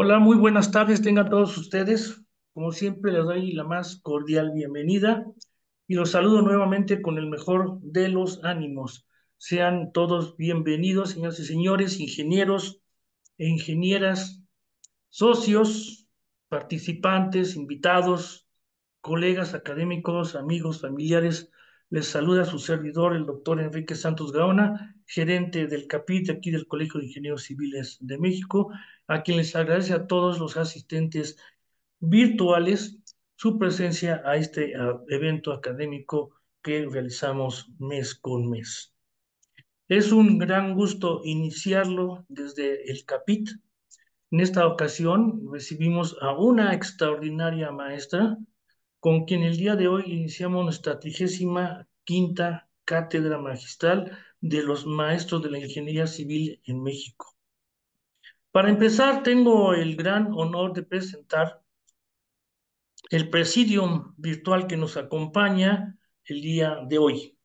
Hola, muy buenas tardes, tengan todos ustedes. Como siempre, les doy la más cordial bienvenida y los saludo nuevamente con el mejor de los ánimos. Sean todos bienvenidos, señoras y señores, ingenieros e ingenieras, socios, participantes, invitados, colegas académicos, amigos, familiares les saluda su servidor, el doctor Enrique Santos Gaona, gerente del CAPIT aquí del Colegio de Ingenieros Civiles de México, a quien les agradece a todos los asistentes virtuales su presencia a este evento académico que realizamos mes con mes. Es un gran gusto iniciarlo desde el CAPIT. En esta ocasión recibimos a una extraordinaria maestra, con quien el día de hoy iniciamos nuestra trigésima quinta cátedra magistral de los maestros de la ingeniería civil en México. Para empezar, tengo el gran honor de presentar el presidium virtual que nos acompaña el día de hoy.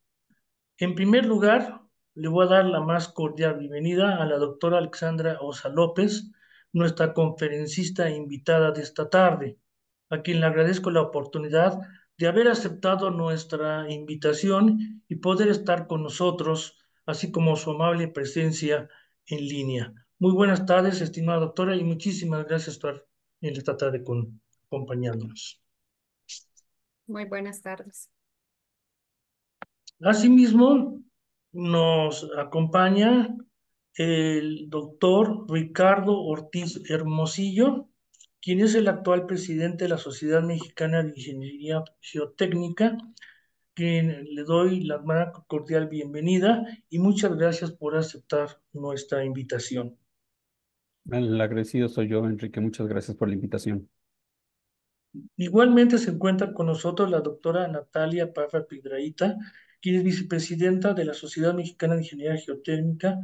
En primer lugar, le voy a dar la más cordial bienvenida a la doctora Alexandra Osa López, nuestra conferencista invitada de esta tarde a quien le agradezco la oportunidad de haber aceptado nuestra invitación y poder estar con nosotros, así como su amable presencia en línea. Muy buenas tardes, estimada doctora, y muchísimas gracias por esta tarde con, acompañándonos. Muy buenas tardes. Asimismo, nos acompaña el doctor Ricardo Ortiz Hermosillo, quien es el actual presidente de la Sociedad Mexicana de Ingeniería Geotécnica, quien le doy la más cordial bienvenida y muchas gracias por aceptar nuestra invitación. El agradecido soy yo, Enrique. Muchas gracias por la invitación. Igualmente se encuentra con nosotros la doctora Natalia Parra Pidraíta, quien es vicepresidenta de la Sociedad Mexicana de Ingeniería Geotécnica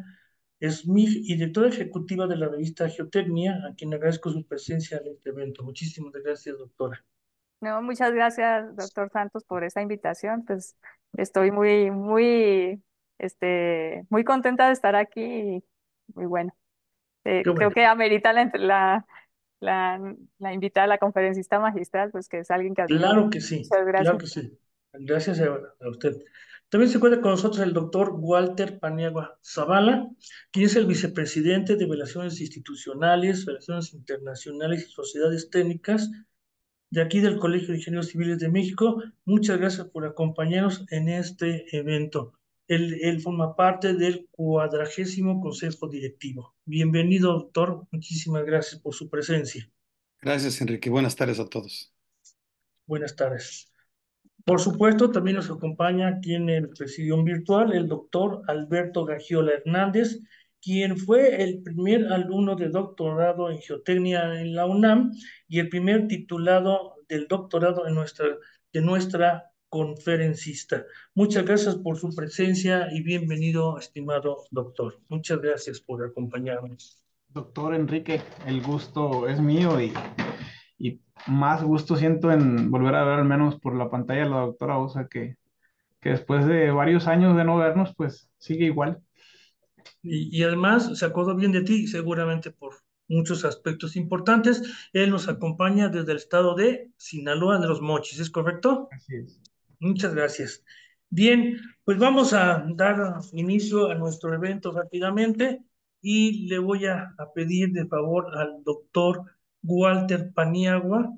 es mi directora ejecutiva de la revista Geotecnia, a quien agradezco su presencia en este evento. Muchísimas gracias, doctora. No, muchas gracias, doctor Santos, por esa invitación. Pues estoy muy, muy, este, muy contenta de estar aquí y muy bueno. Eh, creo que amerita la, la, la, la, invitada, la conferencista magistral, pues que es alguien que... Claro que sí, claro que sí. Gracias a usted. También se encuentra con nosotros el doctor Walter Paniagua Zavala, quien es el vicepresidente de Relaciones Institucionales, Relaciones Internacionales y Sociedades Técnicas de aquí del Colegio de Ingenieros Civiles de México. Muchas gracias por acompañarnos en este evento. Él, él, forma parte del cuadragésimo Consejo Directivo. Bienvenido, doctor. Muchísimas gracias por su presencia. Gracias, Enrique. Buenas tardes a todos. Buenas tardes. Por supuesto, también nos acompaña aquí en el presidium virtual el doctor Alberto Gagiola Hernández, quien fue el primer alumno de doctorado en geotecnia en la UNAM y el primer titulado del doctorado nuestra, de nuestra conferencista. Muchas gracias por su presencia y bienvenido, estimado doctor. Muchas gracias por acompañarnos. Doctor Enrique, el gusto es mío y y más gusto siento en volver a ver al menos por la pantalla a la doctora Osa, que, que después de varios años de no vernos, pues sigue igual. Y, además se acordó bien de ti, seguramente por muchos aspectos importantes. Él nos acompaña desde el estado de Sinaloa de los Mochis, ¿es correcto? Así es. Muchas gracias. Bien, pues vamos a dar inicio a nuestro evento rápidamente y le voy a, a pedir de favor al doctor Walter Paniagua,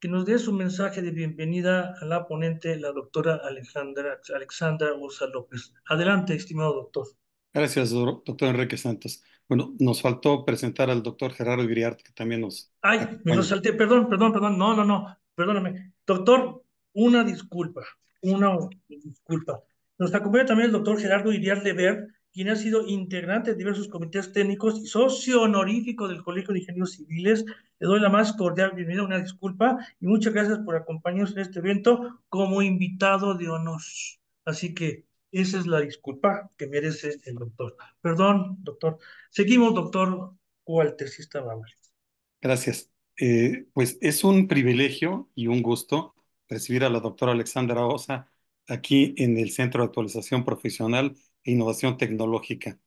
que nos dé su mensaje de bienvenida a la ponente, la doctora Alejandra, Alexandra Osa López. Adelante, estimado doctor. Gracias, doctor Enrique Santos. Bueno, nos faltó presentar al doctor Gerardo Iriarte, que también nos... Ay, me lo salté, perdón, perdón, perdón, no, no, no, perdóname. Doctor, una disculpa, una disculpa. Nos acompaña también el doctor Gerardo Iriarte Lever, quien ha sido integrante de diversos comités técnicos y socio honorífico del Colegio de Ingenieros Civiles. Le doy la más cordial bienvenida, una disculpa y muchas gracias por acompañarnos en este evento como invitado de honor. Así que esa es la disculpa que merece el doctor. Perdón, doctor. Seguimos, doctor Walter, si Gracias. Eh, pues es un privilegio y un gusto recibir a la doctora Alexandra Osa aquí en el Centro de Actualización Profesional innovación tecnológica.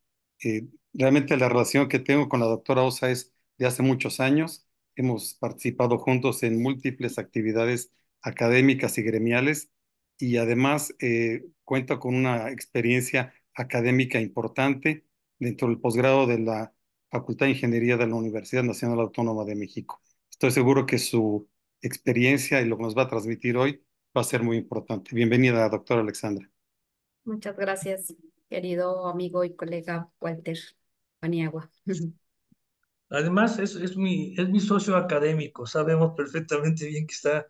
Eh, realmente la relación que tengo con la doctora Osa es de hace muchos años. Hemos participado juntos en múltiples actividades académicas y gremiales y además eh, cuenta con una experiencia académica importante dentro del posgrado de la Facultad de Ingeniería de la Universidad Nacional Autónoma de México. Estoy seguro que su experiencia y lo que nos va a transmitir hoy va a ser muy importante. Bienvenida, doctora Alexandra. Muchas gracias querido amigo y colega Walter Paniagua. Además, es, mi, es mi socio académico, sabemos perfectamente bien que está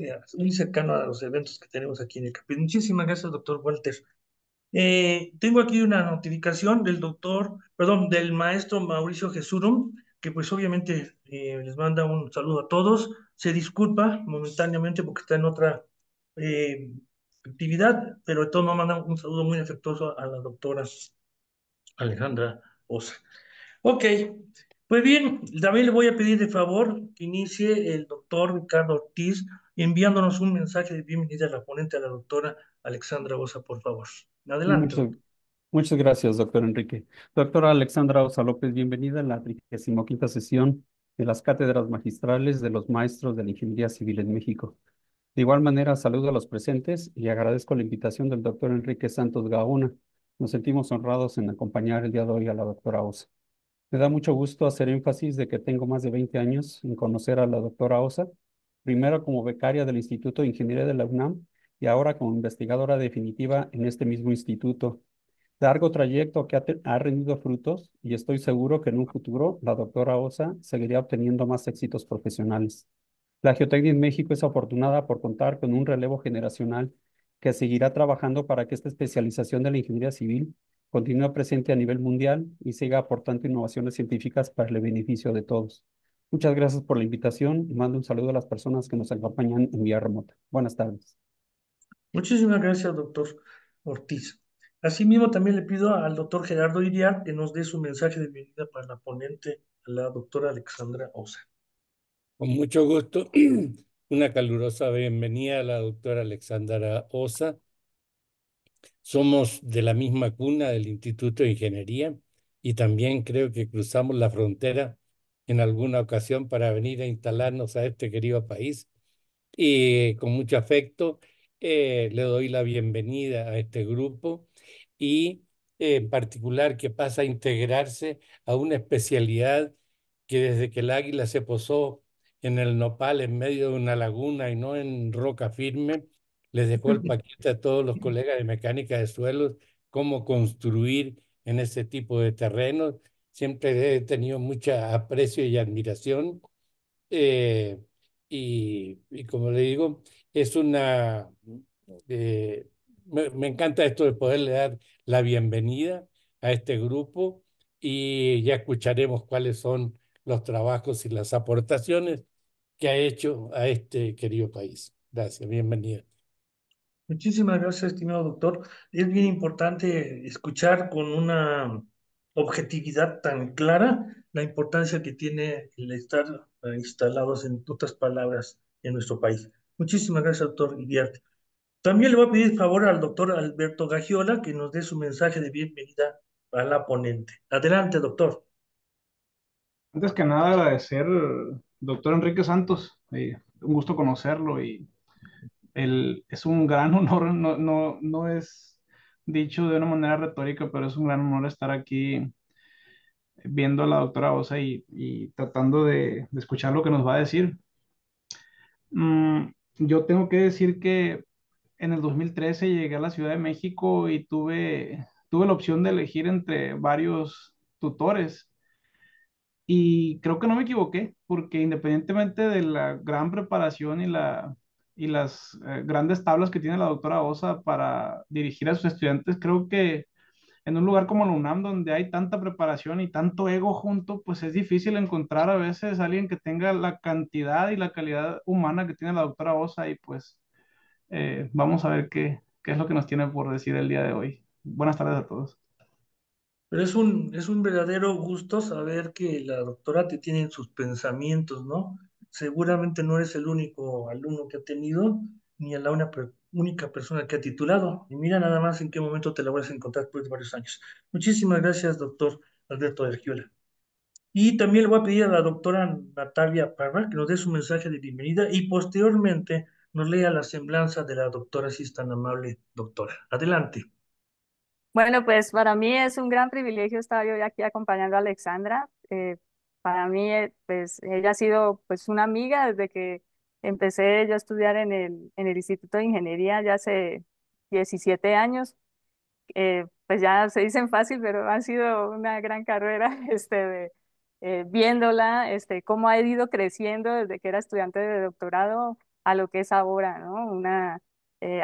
eh, muy cercano a los eventos que tenemos aquí en el Capitán. Muchísimas gracias, doctor Walter. Eh, tengo aquí una notificación del doctor, perdón, del maestro Mauricio Jesurum, que pues obviamente eh, les manda un saludo a todos. Se disculpa momentáneamente porque está en otra eh, actividad, pero de todo nos mandamos un saludo muy afectuoso a la doctora Alejandra Osa. Ok, pues bien, David, le voy a pedir de favor que inicie el doctor Ricardo Ortiz enviándonos un mensaje de bienvenida a la ponente, a la doctora Alexandra Osa, por favor. Adelante. Muchas, gracias, doctor Enrique. Doctora Alexandra Osa López, bienvenida a la 35 sesión de las cátedras magistrales de los maestros de la ingeniería civil en México. De igual manera, saludo a los presentes y agradezco la invitación del doctor Enrique Santos Gaona. Nos sentimos honrados en acompañar el día de hoy a la doctora Osa. Me da mucho gusto hacer énfasis de que tengo más de 20 años en conocer a la doctora Osa, primero como becaria del Instituto de Ingeniería de la UNAM y ahora como investigadora definitiva en este mismo instituto. Largo trayecto que ha, rendido frutos y estoy seguro que en un futuro la doctora Osa seguirá obteniendo más éxitos profesionales. La geotecnia en México es afortunada por contar con un relevo generacional que seguirá trabajando para que esta especialización de la ingeniería civil continúe presente a nivel mundial y siga aportando innovaciones científicas para el beneficio de todos. Muchas gracias por la invitación y mando un saludo a las personas que nos acompañan en vía remota. Buenas tardes. Muchísimas gracias, doctor Ortiz. Asimismo, también le pido al doctor Gerardo Iriar que nos dé su mensaje de bienvenida para la ponente, la doctora Alexandra Osa. Con mucho gusto, una calurosa bienvenida a la doctora Alexandra Osa. Somos de la misma cuna del Instituto de Ingeniería y también creo que cruzamos la frontera en alguna ocasión para venir a instalarnos a este querido país. Y con mucho afecto eh, le doy la bienvenida a este grupo y eh, en particular que pasa a integrarse a una especialidad que desde que el águila se posó en el nopal, en medio de una laguna y no en roca firme. Les dejó el paquete a todos los colegas de mecánica de suelos, cómo construir en ese tipo de terrenos. Siempre he tenido mucho aprecio y admiración. Eh, y, y, como le digo, es una... Eh, me, me encanta esto de poderle dar la bienvenida a este grupo y ya escucharemos cuáles son los trabajos y las aportaciones que ha hecho a este querido país. Gracias, bienvenido. Muchísimas gracias, estimado doctor. Es bien importante escuchar con una objetividad tan clara la importancia que tiene el estar instalados, en otras palabras, en nuestro país. Muchísimas gracias, doctor Iriarte. También le voy a pedir favor al doctor Alberto Gagiola que nos dé su mensaje de bienvenida al la ponente. Adelante, doctor. Antes que nada, agradecer doctor Enrique Santos. Eh, un gusto conocerlo y es un gran honor, no, no, es dicho de una manera retórica, pero es un gran honor estar aquí viendo a la doctora Osa y, tratando de, escuchar lo que nos va a decir. Mm, yo tengo que decir que en el 2013 llegué a la Ciudad de México y tuve, tuve la opción de elegir entre varios tutores y creo que no me equivoqué, porque independientemente de la gran preparación y, la, y las eh, grandes tablas que tiene la doctora Osa para dirigir a sus estudiantes, creo que en un lugar como la UNAM, donde hay tanta preparación y tanto ego junto, pues es difícil encontrar a veces alguien que tenga la cantidad y la calidad humana que tiene la doctora Osa y pues eh, vamos a ver qué es lo que nos tiene por decir el día de hoy. Buenas tardes a todos. Pero es un, es un verdadero gusto saber que la doctora te tiene en sus pensamientos, ¿no? Seguramente no eres el único alumno que ha tenido, ni la única persona que ha titulado. Y mira nada más en qué momento te la vas a encontrar después de varios años. Muchísimas gracias, doctor Alberto Ergiola. Y también le voy a pedir a la doctora Natalia Parra que nos dé su mensaje de bienvenida y posteriormente nos lea la semblanza de la doctora, si es tan amable, doctora. Adelante. Bueno, pues para mí es un gran privilegio estar hoy aquí acompañando a Alexandra. Eh, para mí, eh, pues ella ha sido pues una amiga desde que empecé yo a estudiar en el, en el Instituto de Ingeniería ya hace 17 años. Eh, pues ya se dicen fácil, pero ha sido una gran carrera este, viéndola, este, cómo ha ido creciendo desde que era estudiante de doctorado a lo que es ahora, ¿no? Una,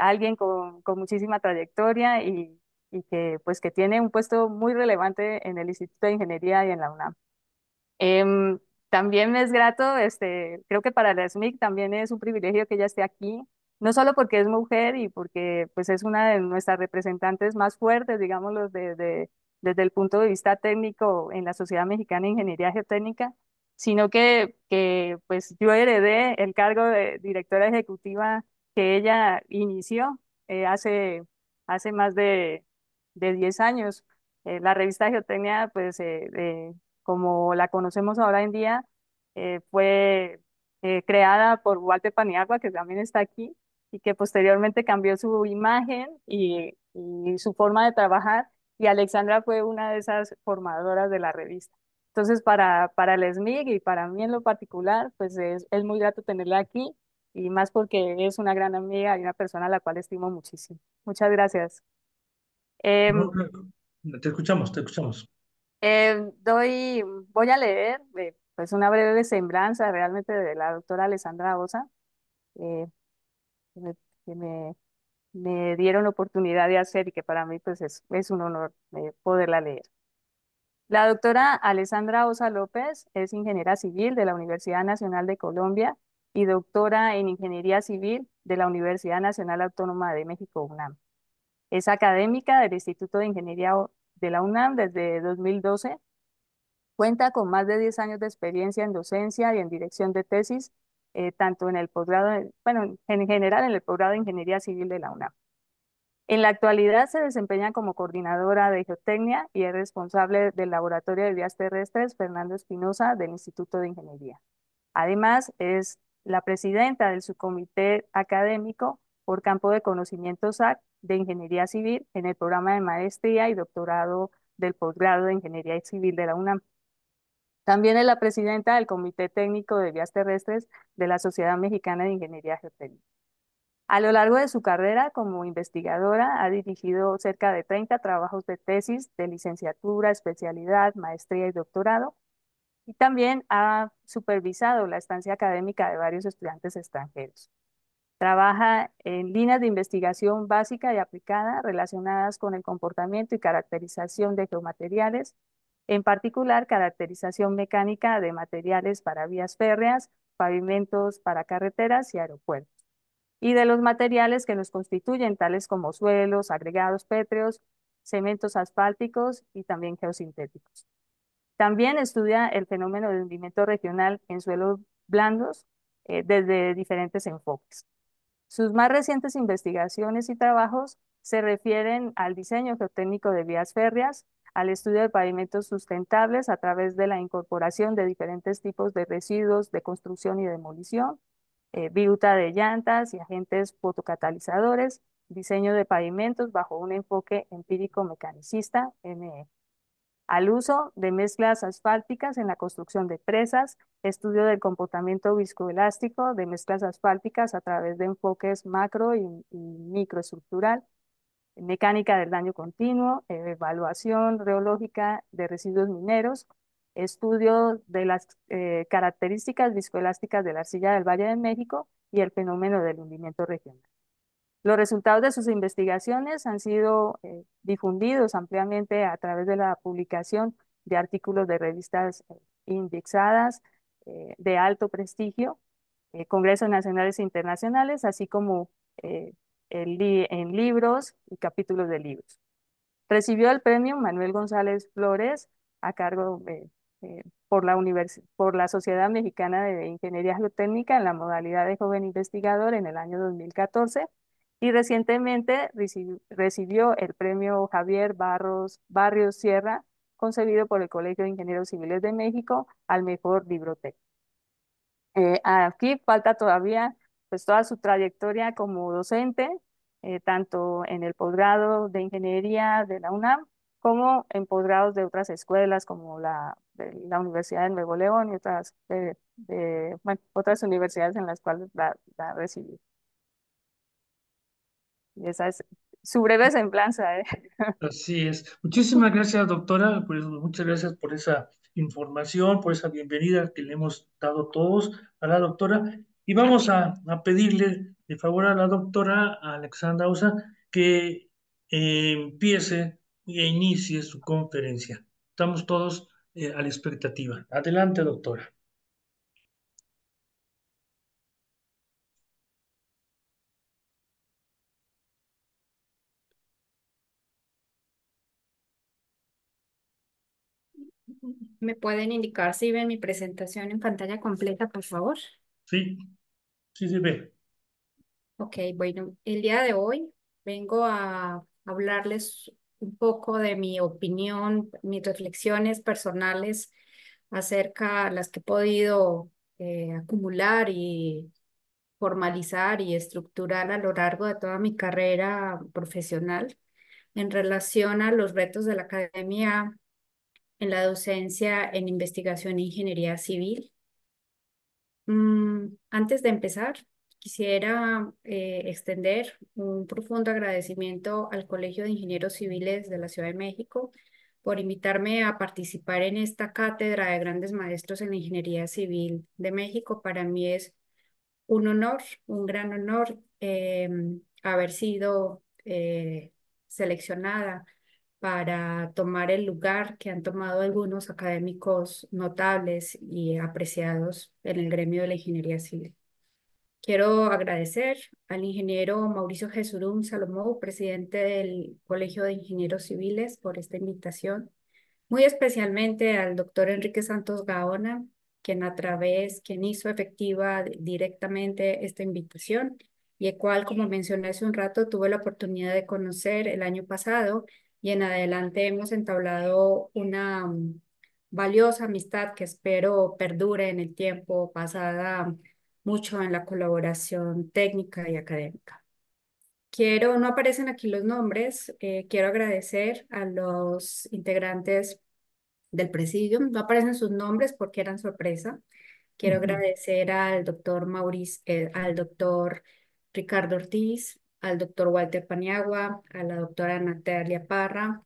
alguien con, con muchísima trayectoria y y que pues que tiene un puesto muy relevante en el Instituto de Ingeniería y en la UNAM. también em, también es grato, este, creo que para la SMIC también es un privilegio que ella esté aquí, no solo porque es mujer y porque pues es una de nuestras representantes más fuertes, digámoslo, desde el punto de vista técnico en la Sociedad Mexicana de Ingeniería Geotécnica, sino que, que pues yo heredé el cargo de directora ejecutiva que ella inició eh, hace, hace más de de 10 años. Eh, la revista Geotecnia, pues eh, eh, como la conocemos ahora en día, fue creada por Walter Paniagua, que también está aquí, y que posteriormente cambió su imagen y, su forma de trabajar, y Alexandra fue una de esas formadoras de la revista. Entonces, para, para el SMIG y para mí en lo particular, pues es, es muy grato tenerla aquí y más porque es una gran amiga y una persona a la cual estimo muchísimo. Muchas gracias. Em, te escuchamos, te escuchamos. Em, doy, voy a leer eh, pues una breve semblanza realmente de la doctora Alessandra Osa, eh, que, me, dieron la oportunidad de hacer y que para mí pues es, es un honor eh, poderla leer. La doctora Alessandra Osa López es ingeniera civil de la Universidad Nacional de Colombia y doctora en Ingeniería Civil de la Universidad Nacional Autónoma de México, UNAM. Es académica del Instituto de Ingeniería de la UNAM desde 2012. Cuenta con más de 10 años de experiencia en docencia y en dirección de tesis, eh, tanto en el posgrado, bueno, en general en el posgrado de Ingeniería Civil de la UNAM. En la actualidad se desempeña como coordinadora de geotecnia y es responsable del Laboratorio de Vías Terrestres Fernando Espinosa del Instituto de Ingeniería. Además, es la presidenta del subcomité académico por campo de conocimiento SAC de Ingeniería Civil en el programa de maestría y doctorado del posgrado de Ingeniería Civil de la UNAM. También es la presidenta del Comité Técnico de Vías Terrestres de la Sociedad Mexicana de Ingeniería Geotécnica. A lo largo de su carrera como investigadora ha dirigido cerca de 30 trabajos de tesis de licenciatura, especialidad, maestría y doctorado y también ha supervisado la estancia académica de varios estudiantes extranjeros. Trabaja en líneas de investigación básica y aplicada relacionadas con el comportamiento y caracterización de geomateriales, en particular caracterización mecánica de materiales para vías férreas, pavimentos para carreteras y aeropuertos, y de los materiales que nos constituyen, tales como suelos, agregados pétreos, cementos asfálticos y también geosintéticos. También estudia el fenómeno de hundimiento regional en suelos blandos eh, desde diferentes enfoques. Sus más recientes investigaciones y trabajos se refieren al diseño geotécnico de vías férreas, al estudio de pavimentos sustentables a través de la incorporación de diferentes tipos de residuos de construcción y demolición, eh, de llantas y agentes fotocatalizadores, diseño de pavimentos bajo un enfoque empírico mecanicista, ME al uso de mezclas asfálticas en la construcción de presas, estudio del comportamiento viscoelástico de mezclas asfálticas a través de enfoques macro y, microestructural, mecánica del daño continuo, eh, evaluación reológica de residuos mineros, estudio de las eh, características viscoelásticas de la arcilla del Valle de México y el fenómeno del hundimiento regional. Los resultados de sus investigaciones han sido eh, difundidos ampliamente a través de la publicación de artículos de revistas eh, indexadas eh, de alto prestigio, congresos nacionales e internacionales, así como en libros y capítulos de libros. Recibió el premio Manuel González Flores a cargo por, la por la Sociedad Mexicana de Ingeniería Geotécnica en la modalidad de joven investigador en el año 2014 y recientemente recibió el premio Javier Barros Barrios Sierra, concebido por el Colegio de Ingenieros Civiles de México, al mejor libro eh, aquí falta todavía pues toda su trayectoria como docente, eh, tanto en el posgrado de ingeniería de la UNAM como en posgrados de otras escuelas como la, de la Universidad de Nuevo León y otras, eh, de, otras universidades en las cuales la, recibió. Esa es su breve semblanza. ¿eh? Así es. Muchísimas gracias, doctora. muchas gracias por esa información, por esa bienvenida que le hemos dado todos a la doctora. Y vamos a, pedirle de favor a la doctora Alexandra Usa que eh, empiece e inicie su conferencia. Estamos todos eh, a la expectativa. Adelante, doctora. ¿Me pueden indicar si ven mi presentación en pantalla completa, por favor? Sí, sí se ve. Ok, bueno, el día de hoy vengo a hablarles un poco de mi opinión, mis reflexiones personales acerca de las que he podido eh, acumular y formalizar y estructurar a lo largo de toda mi carrera profesional en relación a los retos de la academia en la docencia en investigación e ingeniería civil. Mm, antes de empezar, quisiera eh, extender un profundo agradecimiento al Colegio de Ingenieros Civiles de la Ciudad de México por invitarme a participar en esta cátedra de grandes maestros en ingeniería civil de México. Para mí es un honor, un gran honor em, haber sido eh, seleccionada para tomar el lugar que han tomado algunos académicos notables y apreciados en el gremio de la ingeniería civil. Quiero agradecer al ingeniero Mauricio Jesurún Salomó, presidente del Colegio de Ingenieros Civiles, por esta invitación, muy especialmente al doctor Enrique Santos Gaona, quien a través, quien hizo efectiva directamente esta invitación y el cual, como mencioné hace un rato, tuve la oportunidad de conocer el año pasado y en adelante hemos entablado una mm, valiosa amistad que espero perdure en el tiempo, pasada mucho en la colaboración técnica y académica. Quiero, no aparecen aquí los nombres, eh, quiero agradecer a los integrantes del Presidium, no aparecen sus nombres porque eran sorpresa. Quiero agradecer al doctor Maurice, eh, al doctor Ricardo Ortiz, al doctor Walter Paniagua, a la doctora Natalia Parra,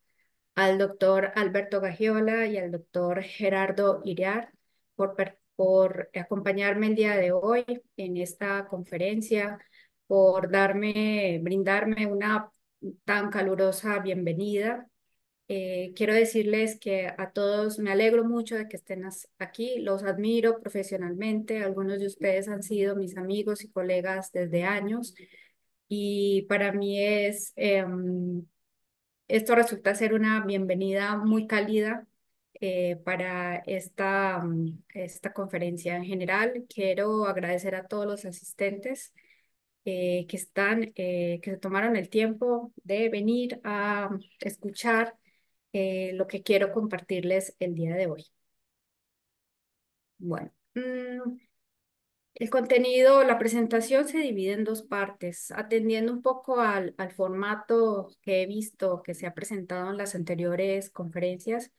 al doctor Alberto Gagiola y al doctor Gerardo Iriar por, por acompañarme el día de hoy en esta conferencia, por darme, brindarme una tan calurosa bienvenida. Eh, quiero decirles que a todos me alegro mucho de que estén aquí, los admiro profesionalmente, algunos de ustedes han sido mis amigos y colegas desde años y para mí es, em, esto resulta ser una bienvenida muy cálida eh, para esta, mm, esta conferencia en general. Quiero agradecer a todos los asistentes eh, que están, eh, que se tomaron el tiempo de venir a escuchar lo que quiero compartirles el día de hoy. Bueno. Mm, el contenido, la presentación se divide en dos partes, atendiendo un poco al, formato que he visto que se ha presentado en las anteriores conferencias.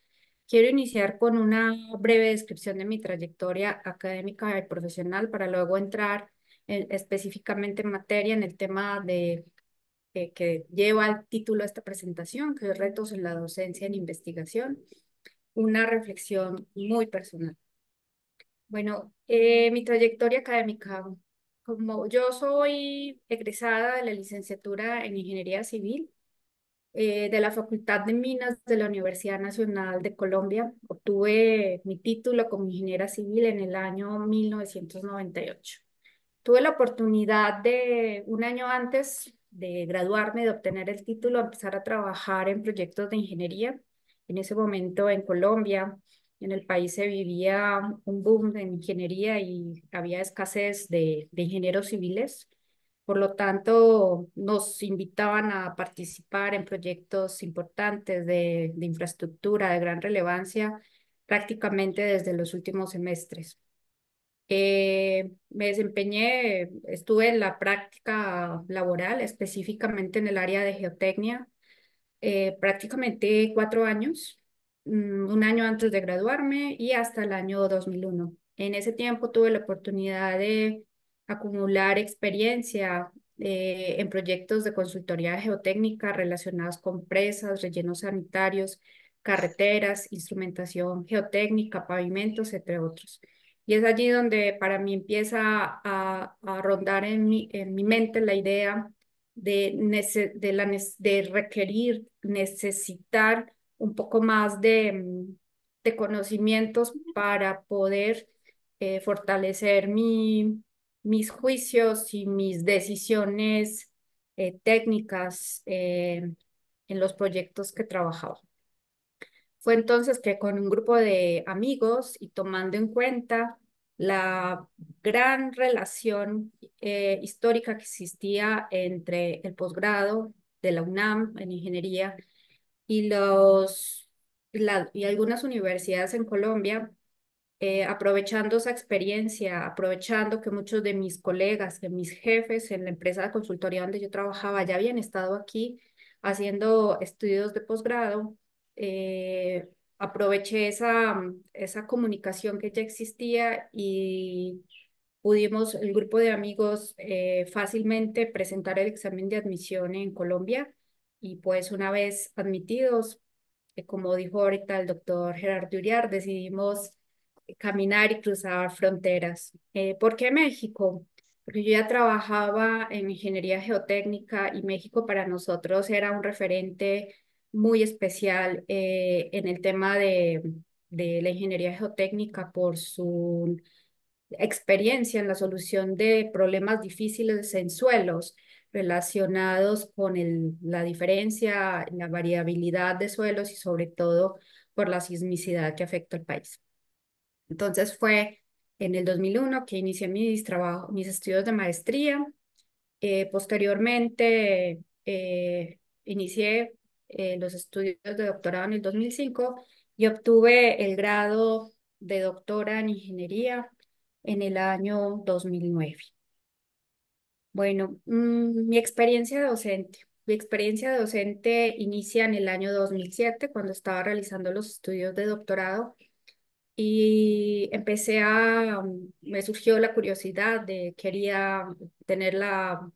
Quiero iniciar con una breve descripción de mi trayectoria académica y profesional para luego entrar específicamente en materia en el tema de, eh, que lleva al título de esta presentación, que es Retos en la docencia en investigación, una reflexión muy personal. Bueno, eh, mi trayectoria académica. Como yo soy egresada de la licenciatura en Ingeniería Civil eh, de la Facultad de Minas de la Universidad Nacional de Colombia, obtuve mi título como ingeniera civil en el año 1998. Tuve la oportunidad de, un año antes de graduarme, de obtener el título, empezar a trabajar en proyectos de ingeniería, en ese momento en Colombia, en el país se vivía un boom de ingeniería y había escasez de, ingenieros civiles. Por lo tanto, nos invitaban a participar en proyectos importantes de, infraestructura de gran relevancia prácticamente desde los últimos semestres. Eh, me desempeñé, estuve en la práctica laboral, específicamente en el área de geotecnia, eh, prácticamente cuatro años. Mm, un año antes de graduarme y hasta el año 2001. En ese tiempo tuve la oportunidad de acumular experiencia eh, en proyectos de consultoría geotécnica relacionados con presas, rellenos sanitarios, carreteras, instrumentación geotécnica, pavimentos, entre otros. Y es allí donde para mí empieza a, rondar en mi, en mi mente la idea de, de, de requerir, necesitar un poco más de, mm, conocimientos para poder eh, fortalecer mi, mis juicios y mis decisiones eh, técnicas eh, en los proyectos que trabajaba. Fue entonces que con un grupo de amigos y tomando en cuenta la gran relación histórica que existía entre el posgrado de la UNAM en ingeniería y, los, y algunas universidades en Colombia, eh, aprovechando esa experiencia, aprovechando que muchos de mis colegas, de mis jefes en la empresa de consultoría donde yo trabajaba ya habían estado aquí haciendo estudios de posgrado, eh, aproveché esa, mm, esa comunicación que ya existía y pudimos, el grupo de amigos, eh, fácilmente presentar el examen de admisión en Colombia y pues una vez admitidos, eh, como dijo ahorita el doctor Gerard Uriar, decidimos caminar y cruzar fronteras. Eh, ¿Por qué México? Porque yo ya trabajaba en ingeniería geotécnica y México para nosotros era un referente muy especial eh, en el tema de, de la ingeniería geotécnica por su experiencia en la solución de problemas difíciles en suelos relacionados con el, la diferencia, la variabilidad de suelos y sobre todo por la sismicidad que afecta al país. Entonces fue en el 2001 que inicié mis, trabajo, mis estudios de maestría. Eh, posteriormente eh, inicié eh, los estudios de doctorado en el 2005 y obtuve el grado de doctora en ingeniería en el año 2009. Bueno, mm, mi experiencia docente. Mi experiencia docente inicia en el año 2007, cuando estaba realizando los estudios de doctorado y empecé a, mm, me surgió la curiosidad de quería tener la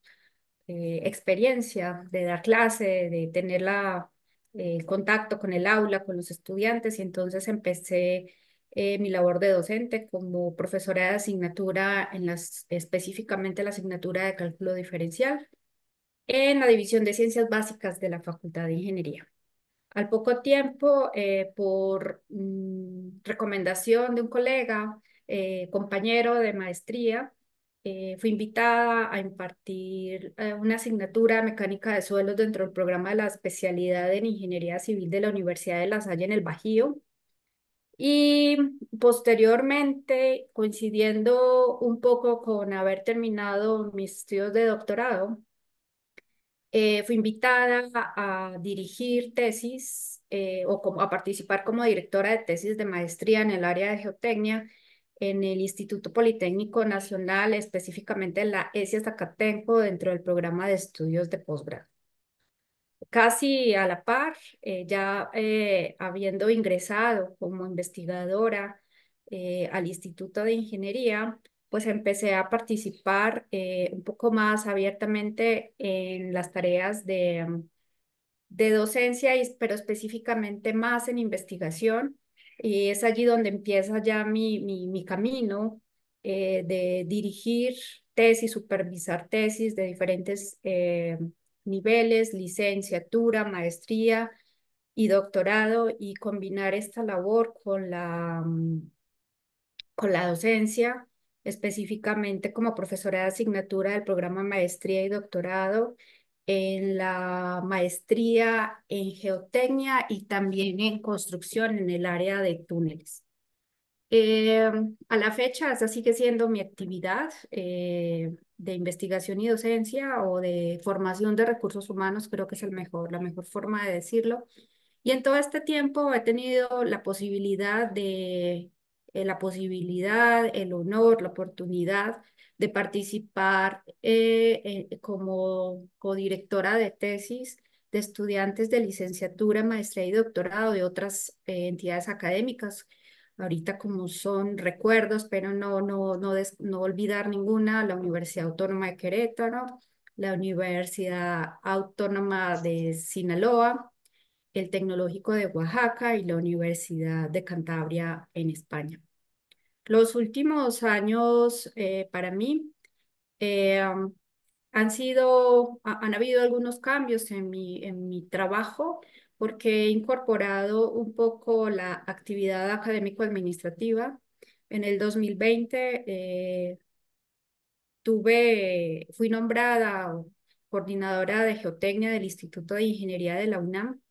eh, experiencia de dar clase, de tener la, eh, contacto con el aula, con los estudiantes y entonces empecé eh, mi labor de docente como profesora de asignatura, en las, específicamente la asignatura de cálculo diferencial, en la División de Ciencias Básicas de la Facultad de Ingeniería. Al poco tiempo, eh, por mm, recomendación de un colega, eh, compañero de maestría, fui invitada a impartir una asignatura mecánica de suelos dentro del programa de la especialidad en Ingeniería Civil de la Universidad de La Salle en el Bajío, y posteriormente, coincidiendo un poco con haber terminado mis estudios de doctorado, eh, fui invitada a, dirigir tesis eh, o a participar como directora de tesis de maestría en el área de geotecnia en el Instituto Politécnico Nacional, específicamente en la ESIA Zacatenco, dentro del programa de estudios de posgrado casi a la par, eh, ya eh, habiendo ingresado como investigadora eh, al Instituto de Ingeniería, pues empecé a participar un poco más abiertamente en las tareas de, mm, de docencia, pero específicamente más en investigación. Y es allí donde empieza ya mi, mi camino de dirigir tesis, supervisar tesis de diferentes niveles, licenciatura, maestría y doctorado y combinar esta labor con la, mm, con la docencia, específicamente como profesora de asignatura del programa maestría y doctorado en la maestría en geotecnia y también en construcción en el área de túneles. Eh, a la fecha, esa sigue siendo mi actividad. Eh, de investigación y docencia o de formación de recursos humanos, creo que es el mejor, la mejor forma de decirlo. Y en todo este tiempo he tenido la posibilidad de, eh, la posibilidad, el honor, la oportunidad de participar eh, eh, como codirectora de tesis de estudiantes de licenciatura, maestría y doctorado de otras entidades académicas ahorita como son recuerdos, pero no, no, no, olvidar ninguna, la Universidad Autónoma de Querétaro, la Universidad Autónoma de Sinaloa, el Tecnológico de Oaxaca y la Universidad de Cantabria en España. Los últimos años eh, para mí eh, han sido, han habido algunos cambios en mi, en mi trabajo, porque he incorporado un poco la actividad académico-administrativa. En el 2020 eh, tuve, fui nombrada coordinadora de geotecnia del Instituto de Ingeniería de la UNAM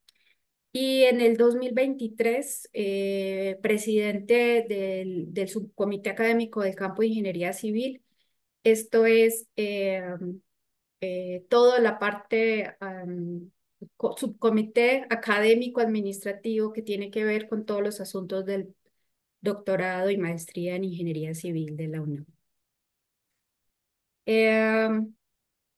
y en el 2023 eh, presidente del, subcomité académico del campo de Ingeniería Civil. Esto es eh, toda la parte subcomité académico administrativo que tiene que ver con todos los asuntos del doctorado y maestría en ingeniería civil de la UNAM. Em,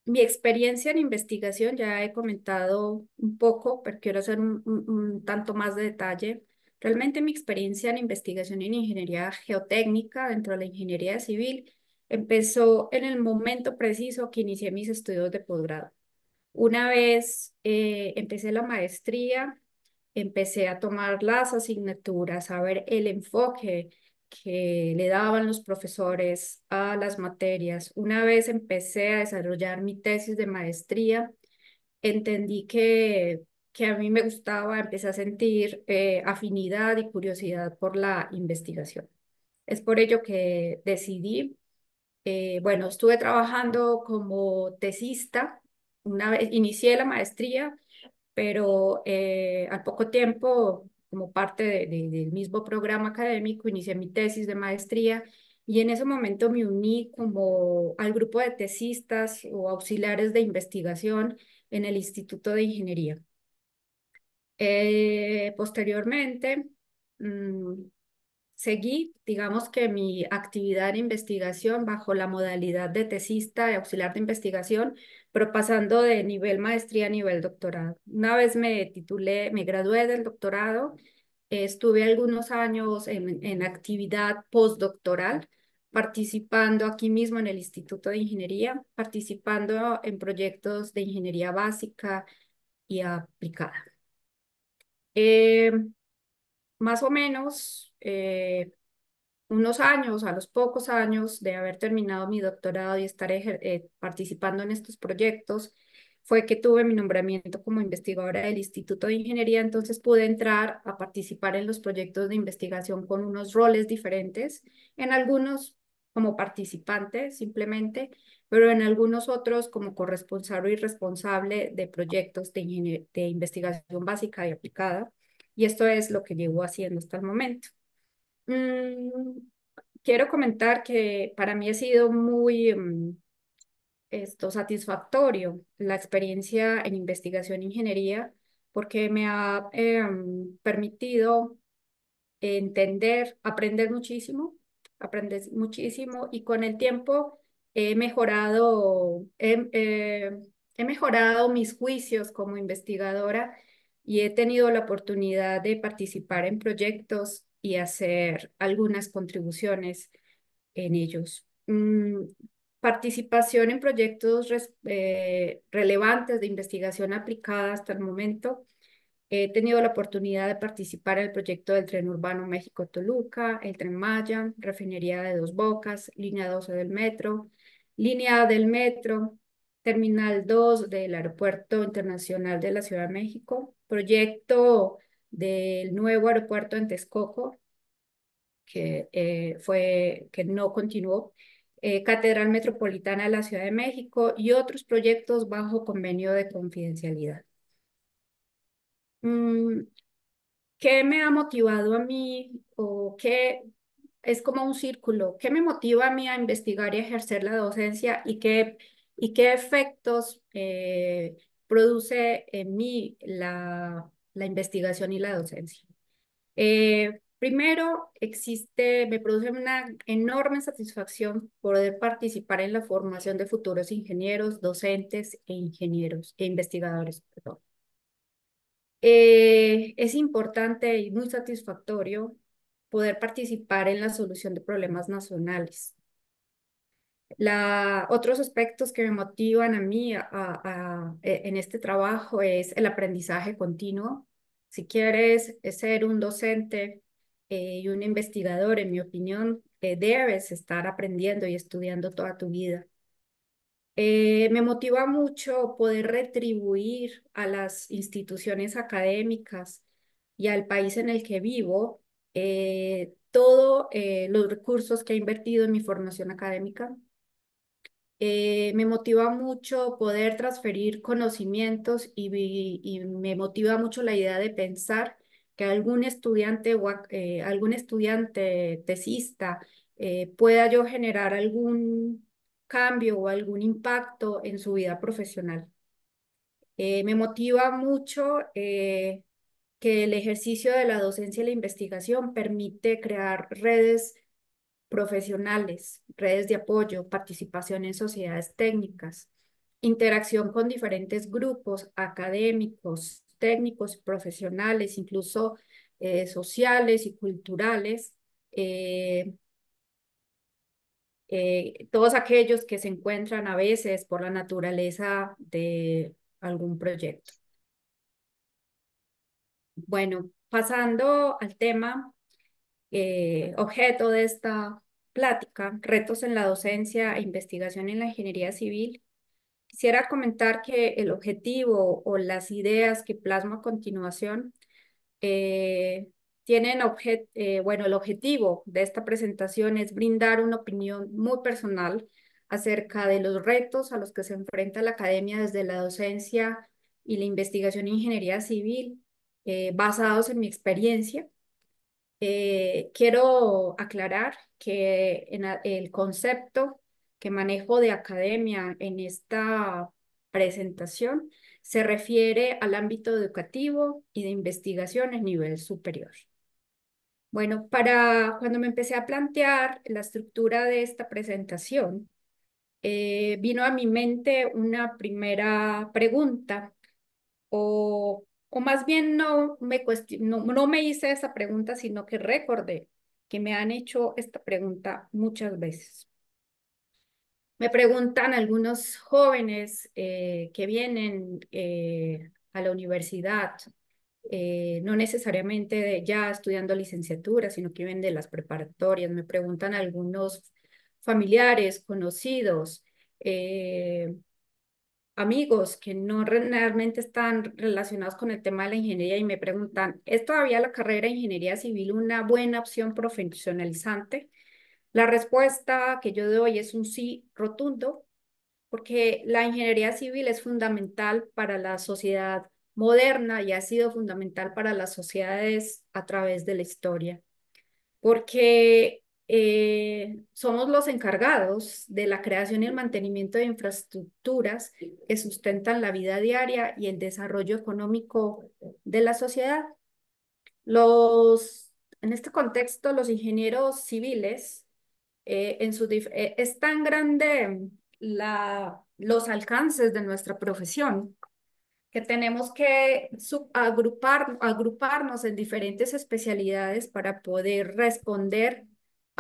mi experiencia en investigación, ya he comentado un poco, pero quiero hacer un, tanto más de detalle. Realmente mi experiencia en investigación en ingeniería geotécnica dentro de la ingeniería civil empezó en el momento preciso que inicié mis estudios de posgrado. Una vez eh, empecé la maestría, empecé a tomar las asignaturas, a ver el enfoque que le daban los profesores a las materias. Una vez empecé a desarrollar mi tesis de maestría, entendí que, que a mí me gustaba, empecé a sentir eh, afinidad y curiosidad por la investigación. Es por ello que decidí, eh, bueno, estuve trabajando como tesista una vez inicié la maestría, pero eh, al poco tiempo, como parte del mismo programa académico, inicié mi tesis de maestría y en ese momento me uní como al grupo de tesistas o auxiliares de investigación en el Instituto de Ingeniería. Eh, posteriormente, mm, seguí, digamos que mi actividad de investigación bajo la modalidad de tesista y auxiliar de investigación pero pasando de nivel maestría a nivel doctorado. Una vez me titulé, me gradué del doctorado, estuve algunos años en, en actividad postdoctoral, participando aquí mismo en el Instituto de Ingeniería, participando en proyectos de ingeniería básica y aplicada. Eh, más o menos eh, unos años, a los pocos años de haber terminado mi doctorado y estar eh, participando en estos proyectos, fue que tuve mi nombramiento como investigadora del Instituto de Ingeniería, entonces pude entrar a participar en los proyectos de investigación con unos roles diferentes, en algunos como participante simplemente, pero en algunos otros como corresponsal y responsable de proyectos de, de investigación básica y aplicada. Y esto es lo que llevo haciendo hasta el momento. Mm, quiero comentar que para mí ha sido muy mm, esto, satisfactorio la experiencia en investigación e ingeniería porque me ha em, permitido entender, aprender muchísimo, aprender muchísimo y con el tiempo he mejorado, em, eh, he mejorado mis juicios como investigadora y he tenido la oportunidad de participar en proyectos y hacer algunas contribuciones en ellos. Mm, participación en proyectos eh, relevantes de investigación aplicada hasta el momento. He tenido la oportunidad de participar en el proyecto del Tren Urbano México-Toluca, el Tren Maya, Refinería de Dos Bocas, Línea 12 del Metro, Línea del Metro, Terminal 2 del Aeropuerto Internacional de la Ciudad de México, proyecto del nuevo aeropuerto en Texcoco, que, eh, fue, que no continuó, eh, Catedral Metropolitana de la Ciudad de México y otros proyectos bajo convenio de confidencialidad. Mm, ¿Qué me ha motivado a mí o qué es como un círculo? ¿Qué me motiva a mí a investigar y ejercer la docencia y qué, y qué efectos eh, produce en mí la la investigación y la docencia. Eh, primero, existe, me produce una enorme satisfacción poder participar en la formación de futuros ingenieros, docentes e ingenieros e investigadores. Eh, es importante y muy satisfactorio poder participar en la solución de problemas nacionales, la, otros aspectos que me motivan a mí a, e, en este trabajo es el aprendizaje continuo. Si quieres eh, ser un docente eh, y un investigador, en mi opinión, eh, debes estar aprendiendo y estudiando toda tu vida. me motiva mucho poder retribuir a las instituciones académicas y al país en el que vivo todos los recursos que he invertido en mi formación académica eh, me motiva mucho poder transferir conocimientos y, me motiva mucho la idea de pensar que algún estudiante o eh, algún estudiante tesista eh, pueda yo generar algún cambio o algún impacto en su vida profesional. me motiva mucho que el ejercicio de la docencia y la investigación permite crear redes profesionales, redes de apoyo, participación en sociedades técnicas, interacción con diferentes grupos académicos, técnicos, profesionales, incluso eh, sociales y culturales, eh, eh, todos aquellos que se encuentran a veces por la naturaleza de algún proyecto. Bueno, pasando al tema eh, objeto de esta plática, retos en la docencia e investigación en la ingeniería civil, quisiera comentar que el objetivo o las ideas que plasmo a continuación eh, tienen objeto, eh, bueno, el objetivo de esta presentación es brindar una opinión muy personal acerca de los retos a los que se enfrenta la academia desde la docencia y la investigación en ingeniería civil, basados en mi experiencia eh, quiero aclarar que el concepto que manejo de academia en esta presentación se refiere al ámbito educativo y de investigación en nivel superior. Bueno, para cuando me empecé a plantear la estructura de esta presentación, eh, vino a mi mente una primera pregunta o o más bien no me, me hice esa pregunta, sino que recordé que me han hecho esta pregunta muchas veces. Me preguntan algunos jóvenes eh, que vienen eh, a la universidad, eh, no necesariamente ya estudiando licenciatura, sino que vienen de las preparatorias. Me preguntan algunos familiares, conocidos, amigos que no realmente están relacionados con el tema de la ingeniería y me preguntan, ¿es todavía la carrera de ingeniería civil una buena opción profesionalizante? La respuesta que yo doy es un sí rotundo, porque la ingeniería civil es fundamental para la sociedad moderna y ha sido fundamental para las sociedades a través de la historia, porque eh, somos los encargados de la creación y el mantenimiento de infraestructuras que sustentan la vida diaria y el desarrollo económico de la sociedad. Los, en este contexto, los ingenieros civiles, eh, en su, eh, es tan grande la, los alcances de nuestra profesión que tenemos que agrupar agruparnos en diferentes especialidades para poder responder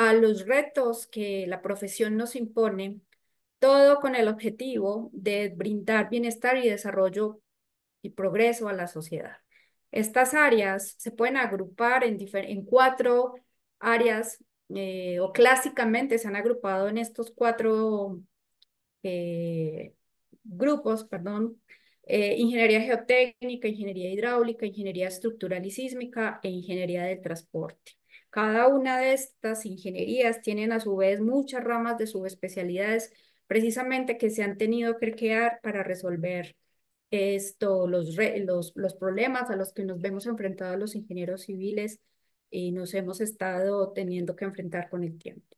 a los retos que la profesión nos impone, todo con el objetivo de brindar bienestar y desarrollo y progreso a la sociedad. Estas áreas se pueden agrupar en, cuatro áreas eh, o clásicamente se han agrupado en estos cuatro eh, grupos, perdón, eh, ingeniería geotécnica, ingeniería hidráulica, ingeniería estructural y sísmica e ingeniería del transporte. Cada una de estas ingenierías tienen a su vez muchas ramas de subespecialidades precisamente que se han tenido que crear para resolver esto, los, los, problemas a los que nos vemos enfrentados los ingenieros civiles y nos hemos estado teniendo que enfrentar con el tiempo.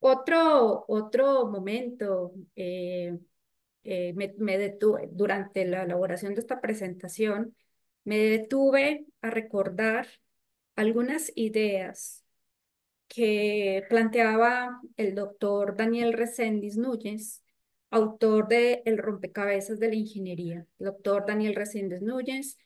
Otro, otro momento, eh, eh, me, detuve, durante la elaboración de esta presentación, me detuve a recordar algunas ideas que planteaba el doctor Daniel Reséndiz Núñez, autor de El rompecabezas de la ingeniería. doctor Daniel Reséndiz Núñez,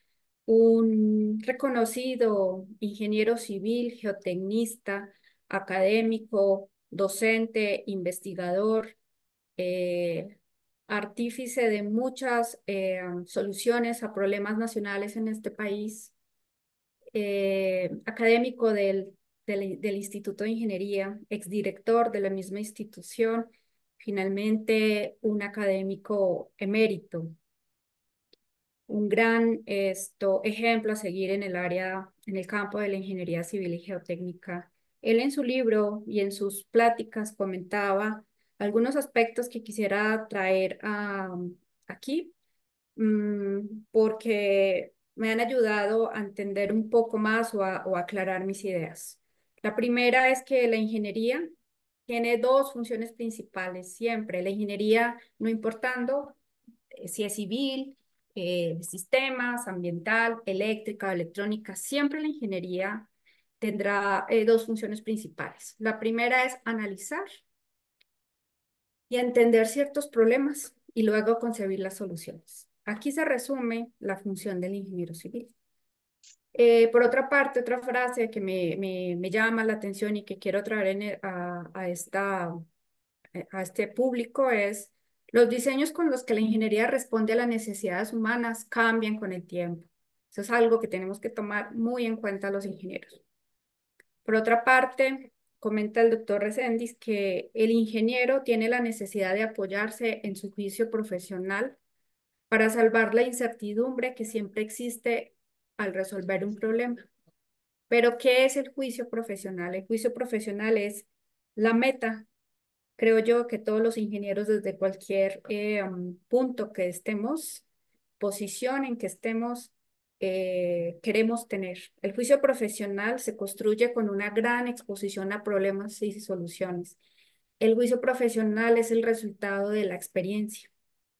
un reconocido ingeniero civil, geotecnista, académico, docente, investigador, eh, artífice de muchas eh, soluciones a problemas nacionales en este país eh, académico del, del, Instituto de Ingeniería, exdirector de la misma institución, finalmente un académico emérito, un gran esto, ejemplo a seguir en el área, en el campo de la ingeniería civil y geotécnica. Él en su libro y en sus pláticas comentaba algunos aspectos que quisiera traer a, aquí, mm, porque me han ayudado a entender un poco más o a, aclarar mis ideas. La primera es que la ingeniería tiene dos funciones principales siempre. La ingeniería, no importando eh, si es civil, eh, sistemas, ambiental, eléctrica, electrónica, siempre la ingeniería tendrá eh, dos funciones principales. La primera es analizar y entender ciertos problemas y luego concebir las soluciones. Aquí se resume la función del ingeniero civil. Eh, por otra parte, otra frase que me, llama la atención y que quiero traer e, a, esta, eh, a este público es, los diseños con los que la ingeniería responde a las necesidades humanas cambian con el tiempo. Eso es algo que tenemos que tomar muy en cuenta los ingenieros. Por otra parte, comenta el doctor Reséndiz que el ingeniero tiene la necesidad de apoyarse en su juicio profesional para salvar la incertidumbre que siempre existe al resolver un problema. Pero, ¿qué es el juicio profesional? El juicio profesional es la meta. Creo yo que todos los ingenieros desde cualquier eh, punto que estemos, posición en que estemos, eh, queremos tener. El juicio profesional se construye con una gran exposición a problemas y soluciones. El juicio profesional es el resultado de la experiencia.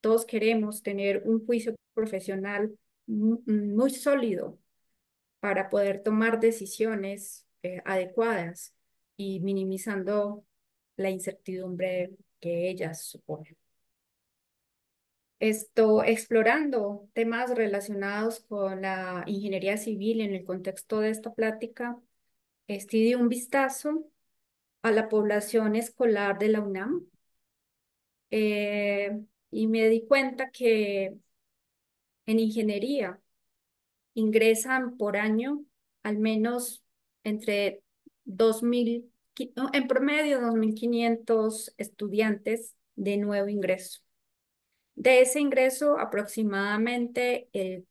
Todos queremos tener un juicio profesional mm, muy sólido para poder tomar decisiones eh, adecuadas y minimizando la incertidumbre que ellas suponen. Esto, explorando temas relacionados con la ingeniería civil en el contexto de esta plática, estoy de un vistazo a la población escolar de la UNAM. Eh, y me di cuenta que en ingeniería ingresan por año al menos entre 2.000, en promedio 2.500 estudiantes de nuevo ingreso. De ese ingreso, aproximadamente el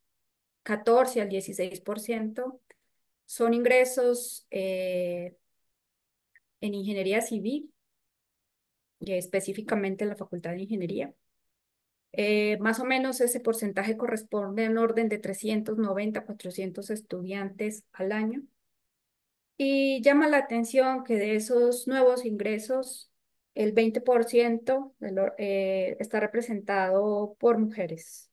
14 al 16% son ingresos eh, en ingeniería civil, y específicamente en la Facultad de Ingeniería. Eh, más o menos ese porcentaje corresponde en orden de 390, 400 estudiantes al año. Y llama la atención que de esos nuevos ingresos, el 20% eh, está representado por mujeres.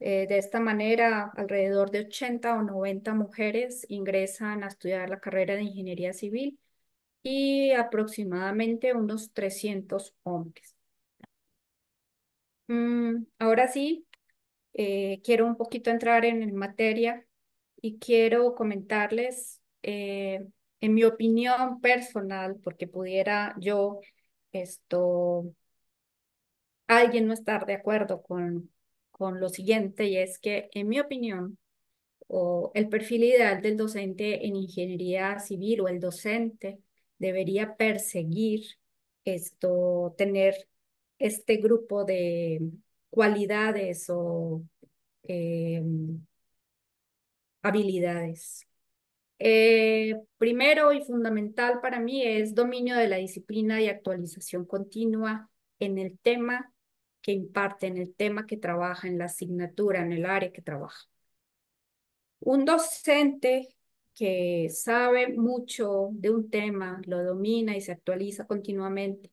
Eh, de esta manera, alrededor de 80 o 90 mujeres ingresan a estudiar la carrera de ingeniería civil y aproximadamente unos 300 hombres. Mm, ahora sí, eh, quiero un poquito entrar en materia y quiero comentarles, eh, en mi opinión personal, porque pudiera yo, esto, alguien no estar de acuerdo con, con lo siguiente, y es que, en mi opinión, o el perfil ideal del docente en ingeniería civil o el docente debería perseguir esto, tener este grupo de cualidades o em, habilidades. Eh, primero y fundamental para mí es dominio de la disciplina y actualización continua en el tema que imparte, en el tema que trabaja, en la asignatura, en el área que trabaja. Un docente que sabe mucho de un tema, lo domina y se actualiza continuamente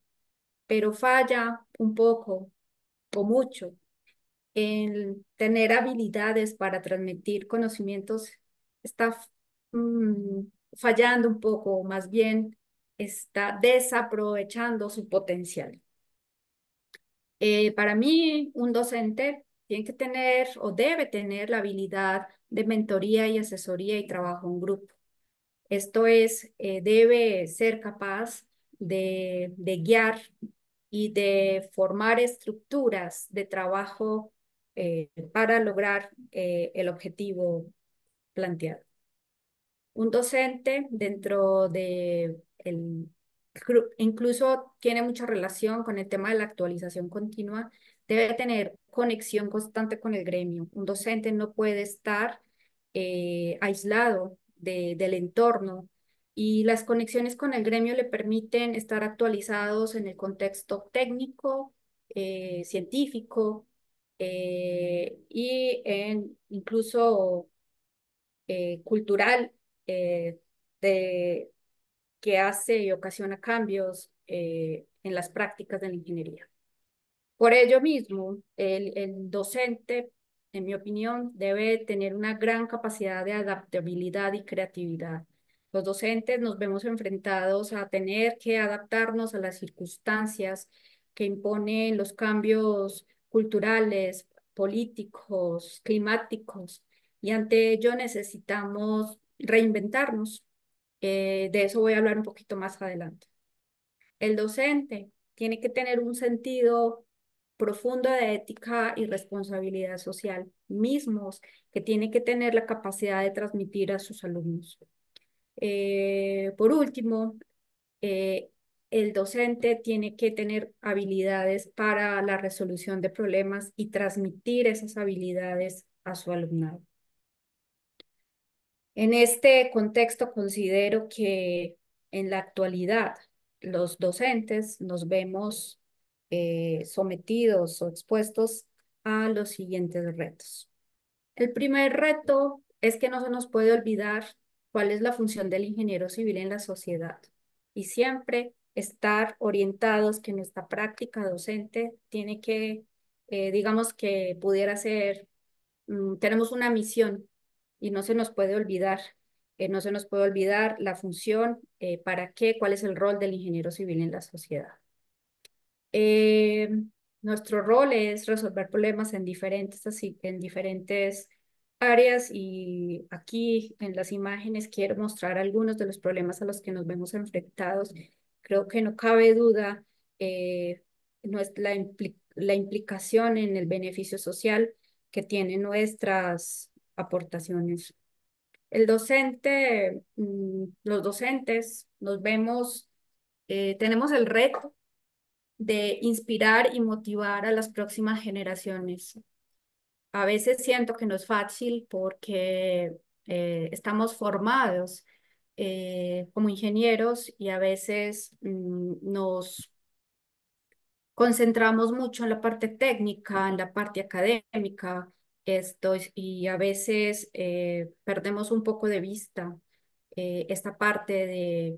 pero falla un poco o mucho en tener habilidades para transmitir conocimientos, está mm, fallando un poco, más bien está desaprovechando su potencial. Eh, para mí, un docente tiene que tener o debe tener la habilidad de mentoría y asesoría y trabajo en grupo. Esto es, eh, debe ser capaz de, de guiar y de formar estructuras de trabajo eh, para lograr eh, el objetivo planteado. Un docente dentro de el, incluso tiene mucha relación con el tema de la actualización continua, debe tener conexión constante con el gremio. Un docente no puede estar eh, aislado del entorno y las conexiones con el gremio le permiten estar actualizados en el contexto técnico, eh, científico eh, y en, incluso eh, cultural eh, de, que hace y ocasiona cambios en las prácticas de la ingeniería. Por ello mismo, el docente, en mi opinión, debe tener una gran capacidad de adaptabilidad y creatividad los docentes nos vemos enfrentados a tener que adaptarnos a las circunstancias que imponen los cambios culturales, políticos, climáticos, y ante ello necesitamos reinventarnos. Eh, de eso voy a hablar un poquito más adelante. El docente tiene que tener un sentido profundo de ética y responsabilidad social mismos que tiene que tener la capacidad de transmitir a sus alumnos. Eh, por último, eh, el docente tiene que tener habilidades para la resolución de problemas y transmitir esas habilidades a su alumnado. En este contexto considero que en la actualidad los docentes nos vemos eh, sometidos o expuestos a los siguientes retos. El primer reto es que no se nos puede olvidar cuál es la función del ingeniero civil en la sociedad y siempre estar orientados que nuestra práctica docente tiene que, eh, digamos que pudiera ser, mm, tenemos una misión y no se nos puede olvidar, eh, no se nos puede olvidar la función, eh, para qué, cuál es el rol del ingeniero civil en la sociedad. nuestro rol es resolver problemas en diferentes, en diferentes áreas y aquí en las imágenes quiero mostrar algunos de los problemas a los que nos vemos enfrentados. Creo que no cabe duda eh, la, implicación en el beneficio social que tienen nuestras aportaciones. El docente, mm, los docentes nos vemos, eh, tenemos el reto de inspirar y motivar a las próximas generaciones a veces siento que no es fácil porque eh, estamos formados eh, como ingenieros y a veces mm, nos concentramos mucho en la parte técnica, en la parte académica, esto, y a veces eh, perdemos un poco de vista esta parte de,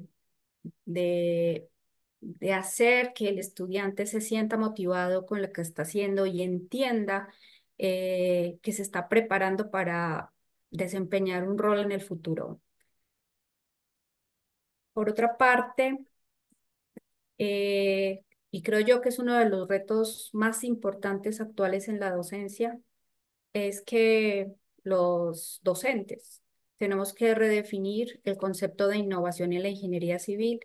de hacer que el estudiante se sienta motivado con lo que está haciendo y entienda eh, que se está preparando para desempeñar un rol en el futuro. Por otra parte, eh, y creo yo que es uno de los retos más importantes actuales en la docencia, es que los docentes tenemos que redefinir el concepto de innovación en la ingeniería civil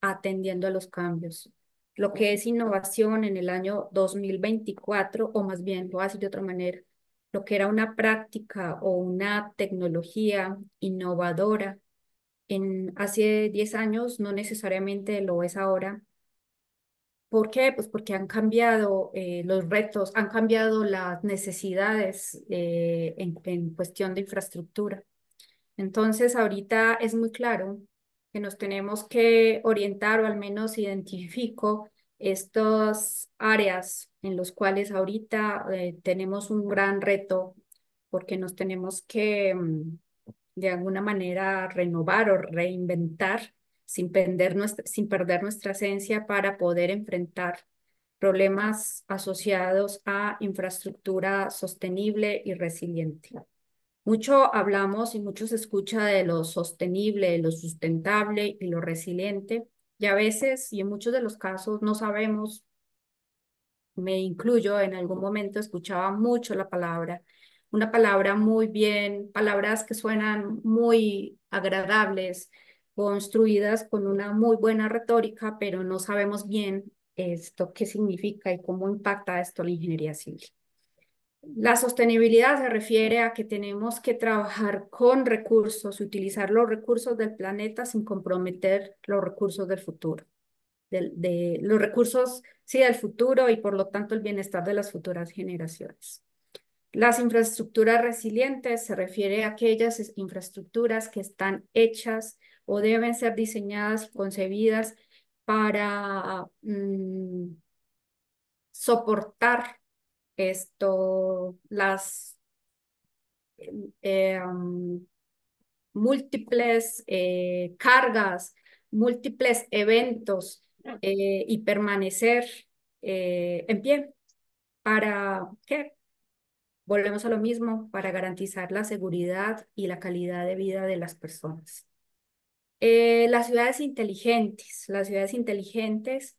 atendiendo a los cambios lo que es innovación en el año 2024, o más bien, lo hace de otra manera, lo que era una práctica o una tecnología innovadora en hace 10 años no necesariamente lo es ahora. ¿Por qué? Pues porque han cambiado eh, los retos, han cambiado las necesidades eh, en, en cuestión de infraestructura. Entonces, ahorita es muy claro que nos tenemos que orientar o al menos identifico estas áreas en las cuales ahorita eh, tenemos un gran reto porque nos tenemos que mm, de alguna manera renovar o reinventar sin perder nuestra, sin perder nuestra esencia para poder enfrentar problemas asociados a infraestructura sostenible y resiliente. Mucho hablamos y mucho se escucha de lo sostenible, lo sustentable y lo resiliente. Y a veces, y en muchos de los casos, no sabemos, me incluyo, en algún momento escuchaba mucho la palabra, una palabra muy bien, palabras que suenan muy agradables, construidas con una muy buena retórica, pero no sabemos bien esto qué significa y cómo impacta esto la ingeniería civil. La sostenibilidad se refiere a que tenemos que trabajar con recursos, utilizar los recursos del planeta sin comprometer los recursos del futuro, de, los recursos sí del futuro y por lo tanto el bienestar de las futuras generaciones. Las infraestructuras resilientes se refiere a aquellas infraestructuras que están hechas o deben ser diseñadas, concebidas para mm, soportar esto, las eh, múltiples eh, cargas, múltiples eventos ah. eh, y permanecer en pie. ¿Para qué? Volvemos a lo mismo, para garantizar la seguridad y la calidad de vida de las personas. las ciudades inteligentes. Las ciudades inteligentes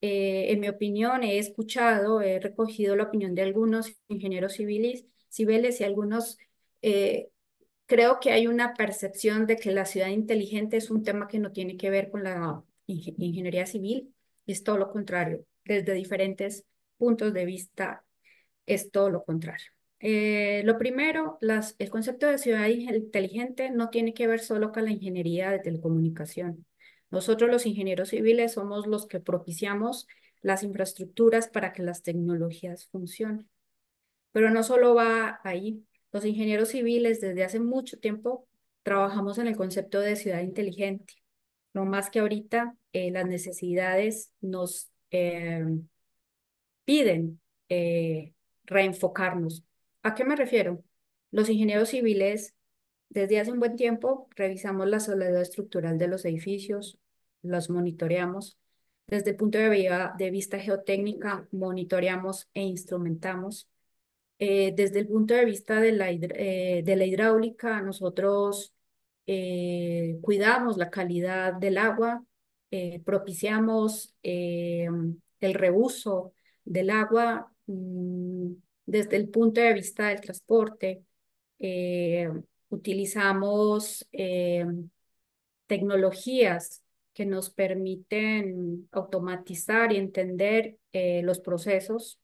eh, en mi opinión, he escuchado, he recogido la opinión de algunos ingenieros civiles, civiles y algunos, eh, creo que hay una percepción de que la ciudad inteligente es un tema que no tiene que ver con la ingeniería civil, y es todo lo contrario. Desde diferentes puntos de vista, es todo lo contrario. Eh, lo primero, las, el concepto de ciudad inteligente no tiene que ver solo con la ingeniería de telecomunicación. Nosotros los ingenieros civiles somos los que propiciamos las infraestructuras para que las tecnologías funcionen. Pero no solo va ahí. Los ingenieros civiles desde hace mucho tiempo trabajamos en el concepto de ciudad inteligente. No más que ahorita eh, las necesidades nos eh, piden eh, reenfocarnos. ¿A qué me refiero? Los ingenieros civiles desde hace un buen tiempo revisamos la soledad estructural de los edificios, los monitoreamos. Desde el punto de vista, geotécnica, monitoreamos e instrumentamos. Eh, desde el punto de vista de la, eh, de la hidráulica, nosotros eh, cuidamos la calidad del agua, propiciamos el reuso del agua mm, desde el punto de vista del transporte utilizamos eh, tecnologías que nos permiten automatizar y entender eh, los procesos.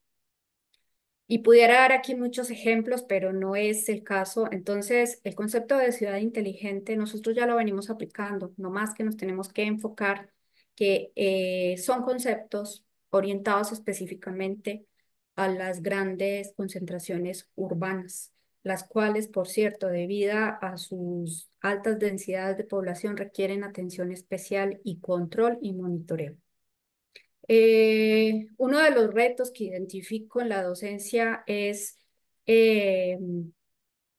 Y pudiera dar aquí muchos ejemplos, pero no es el caso. Entonces, el concepto de ciudad inteligente nosotros ya lo venimos aplicando, no más que nos tenemos que enfocar que eh, son conceptos orientados específicamente a las grandes concentraciones urbanas las cuales, por cierto, debido a sus altas densidades de población, requieren atención especial y control y monitoreo. Eh, uno de los retos que identifico en la docencia es eh,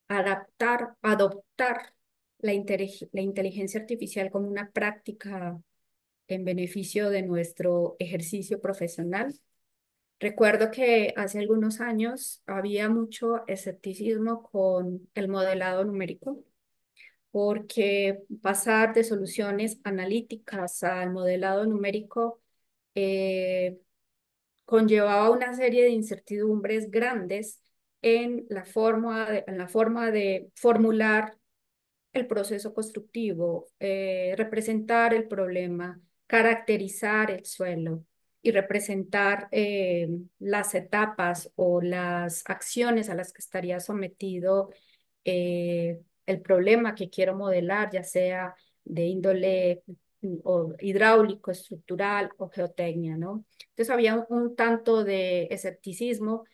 adaptar, adoptar la, inteligencia artificial como una práctica en beneficio de nuestro ejercicio profesional. Recuerdo que hace algunos años había mucho escepticismo con el modelado numérico, porque pasar de soluciones analíticas al modelado numérico eh, conllevaba una serie de incertidumbres grandes en la forma de, en la forma de formular el proceso constructivo, eh, representar el problema, caracterizar el suelo y representar eh, las etapas o las acciones a las que estaría sometido eh, el problema que quiero modelar, ya sea de índole mm, o hidráulico, estructural o geotecnia, ¿no? Entonces había un, tanto de escepticismo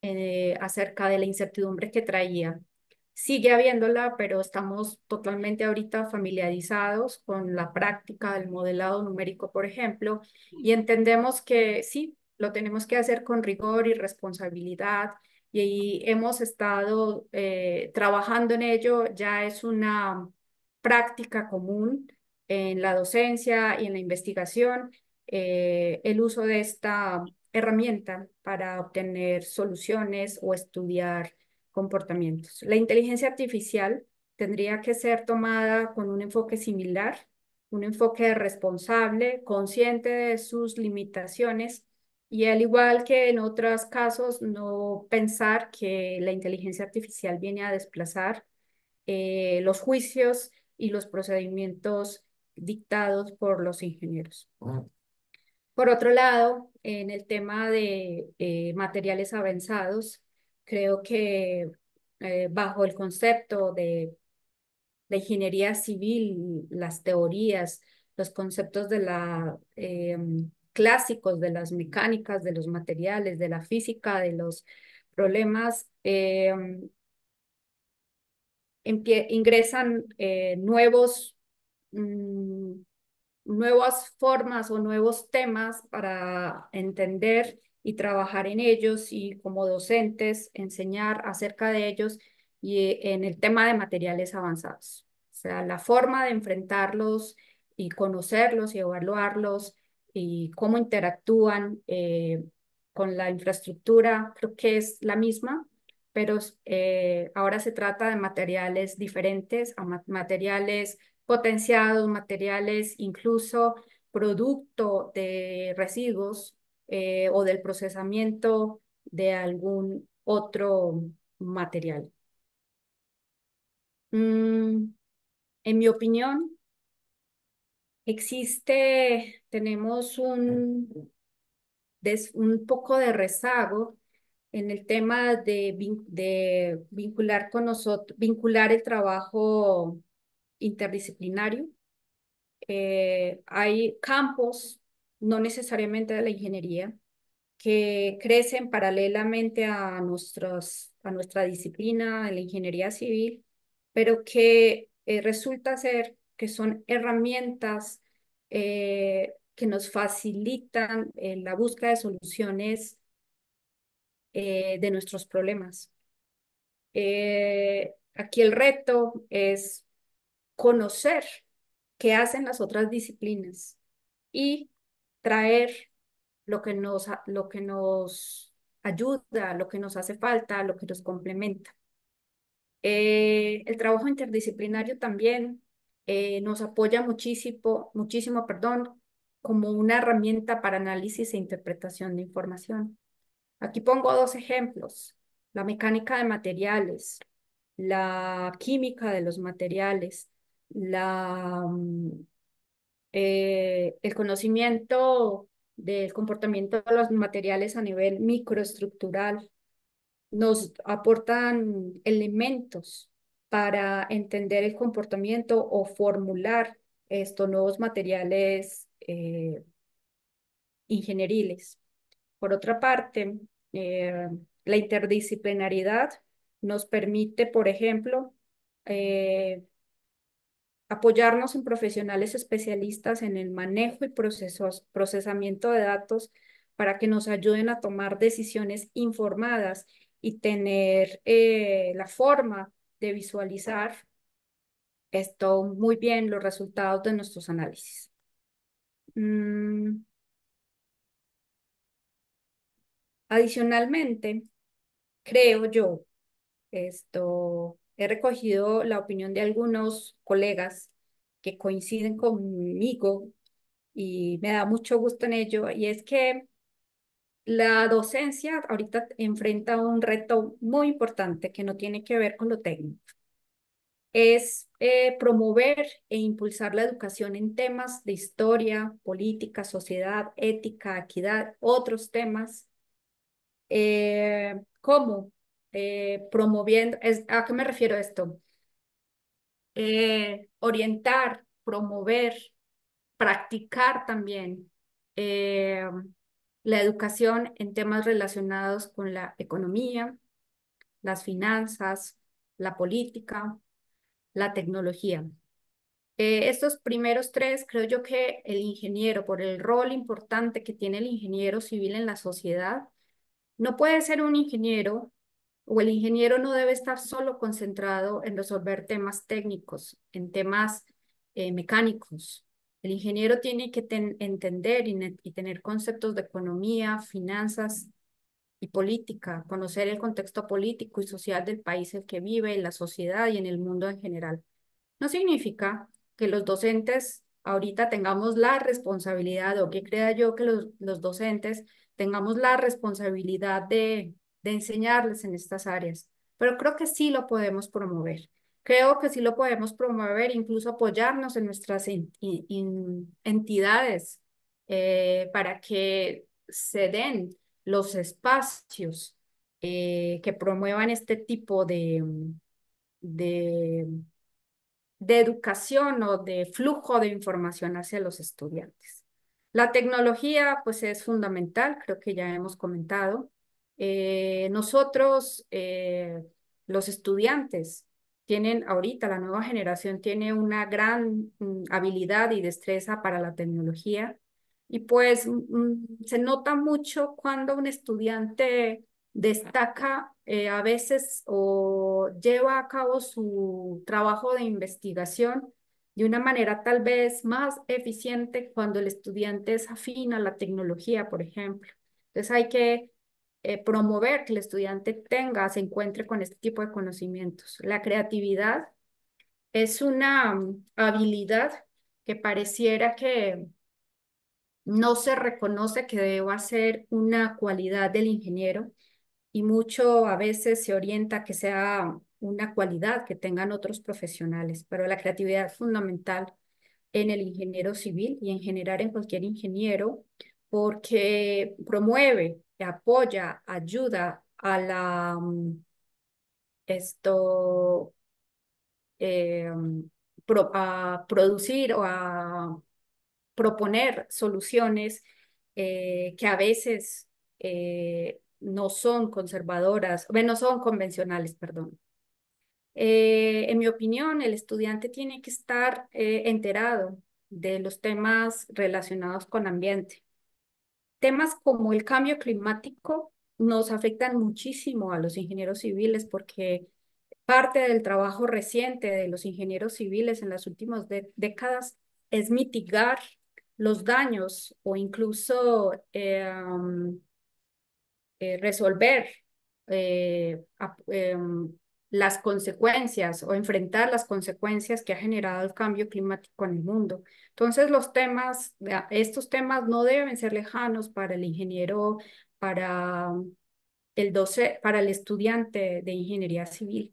eh, acerca de la incertidumbre que traía Sigue habiéndola, pero estamos totalmente ahorita familiarizados con la práctica del modelado numérico, por ejemplo, y entendemos que sí, lo tenemos que hacer con rigor y responsabilidad y hemos estado eh, trabajando en ello, ya es una práctica común en la docencia y en la investigación eh, el uso de esta herramienta para obtener soluciones o estudiar comportamientos. La inteligencia artificial tendría que ser tomada con un enfoque similar, un enfoque responsable, consciente de sus limitaciones y al igual que en otros casos, no pensar que la inteligencia artificial viene a desplazar eh, los juicios y los procedimientos dictados por los ingenieros. Por otro lado, en el tema de eh, materiales avanzados, creo que eh, bajo el concepto de, la ingeniería civil, las teorías, los conceptos de la, eh, clásicos de las mecánicas, de los materiales, de la física, de los problemas, eh, ingresan nuevos, mm, nuevas formas o nuevos temas para entender y trabajar en ellos y como docentes enseñar acerca de ellos y en el tema de materiales avanzados. O sea, la forma de enfrentarlos y conocerlos y evaluarlos y cómo interactúan eh, con la infraestructura, creo que es la misma, pero eh, ahora se trata de materiales diferentes, materiales potenciados, materiales incluso producto de residuos eh, o del procesamiento de algún otro material. Mm, en mi opinión, existe, tenemos un, un poco de rezago en el tema de, de vincular con nosotros, vincular el trabajo interdisciplinario. Eh, hay campos no necesariamente de la ingeniería, que crecen paralelamente a, a nuestra disciplina, de la ingeniería civil, pero que eh, resulta ser que son herramientas eh, que nos facilitan eh, la búsqueda de soluciones de nuestros problemas. aquí el reto es conocer qué hacen las otras disciplinas y traer lo que nos, lo que nos ayuda, lo que nos hace falta, lo que nos complementa. Eh, el trabajo interdisciplinario también eh, nos apoya muchísimo, muchísimo, perdón, como una herramienta para análisis e interpretación de información. Aquí pongo dos ejemplos, la mecánica de materiales, la química de los materiales, la mm, eh, el conocimiento del comportamiento de los materiales a nivel microestructural nos aportan elementos para entender el comportamiento o formular estos nuevos materiales eh, ingenieriles. Por otra parte, eh, la interdisciplinaridad nos permite, por ejemplo, apoyarnos en profesionales especialistas en el manejo y procesos, procesamiento de datos para que nos ayuden a tomar decisiones informadas y tener eh, la forma de visualizar esto muy bien, los resultados de nuestros análisis. Mm. Adicionalmente, creo yo, esto he recogido la opinión de algunos colegas que coinciden conmigo y me da mucho gusto en ello, y es que la docencia ahorita enfrenta un reto muy importante que no tiene que ver con lo técnico. Es eh, promover e impulsar la educación en temas de historia, política, sociedad, ética, equidad, otros temas, eh, eh, promoviendo, ¿a qué me refiero esto? Eh, orientar, promover, practicar también eh, la educación en temas relacionados con la economía, las finanzas, la política, la tecnología. estos primeros tres, creo yo que el ingeniero, por el rol importante que tiene el ingeniero civil en la sociedad, no puede ser un ingeniero o el ingeniero no debe estar solo concentrado en resolver temas técnicos, en temas eh, mecánicos. El ingeniero tiene que entender y, tener conceptos de economía, finanzas y política, conocer el contexto político y social del país en el que vive, en la sociedad y en el mundo en general. No significa que los docentes ahorita tengamos la responsabilidad, o que crea yo que los, los docentes tengamos la responsabilidad de de enseñarles en estas áreas. Pero creo que sí lo podemos promover. Creo que sí lo podemos promover, incluso apoyarnos en nuestras entidades eh, para que se den los espacios eh, que promuevan este tipo de, de, de educación o de flujo de información hacia los estudiantes. La tecnología pues es fundamental, creo que ya hemos comentado. Eh, nosotros, eh, los estudiantes, tienen ahorita, la nueva generación tiene una gran mm, habilidad y destreza para la tecnología. Y pues mm, mm, se nota mucho cuando un estudiante destaca eh, a veces o lleva a cabo su trabajo de investigación de una manera tal vez más eficiente cuando el estudiante es afín a la tecnología, por ejemplo. Entonces hay que eh, promover que el estudiante tenga, se encuentre con este tipo de conocimientos. La creatividad es una mm, habilidad que pareciera que no se reconoce que deba ser una cualidad del ingeniero y mucho a veces se orienta que sea una cualidad que tengan otros profesionales, pero la creatividad es fundamental en el ingeniero civil y en general en cualquier ingeniero porque promueve apoya, ayuda a la mm, esto em, a producir o a proponer soluciones eh, que a veces eh, no son conservadoras, bueno, no son convencionales, perdón. Eh, en mi opinión, el estudiante tiene que estar enterado de los temas relacionados con ambiente temas como el cambio climático nos afectan muchísimo a los ingenieros civiles porque parte del trabajo reciente de los ingenieros civiles en las últimas décadas es mitigar los daños o incluso eh, eh, resolver eh, em, las consecuencias o enfrentar las consecuencias que ha generado el cambio climático en el mundo. Entonces, los temas, estos temas no deben ser lejanos para el ingeniero, para um, el, doce, para el estudiante de ingeniería civil.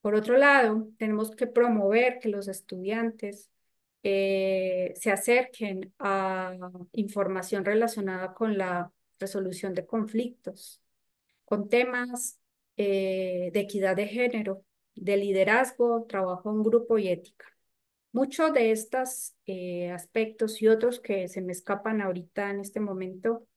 Por otro lado, tenemos que promover que los estudiantes eh, se acerquen a información relacionada con la resolución de conflictos, con temas eh, de equidad de género, de liderazgo, trabajo en grupo y ética. Muchos de estos eh, aspectos y otros que se me escapan ahorita en este momento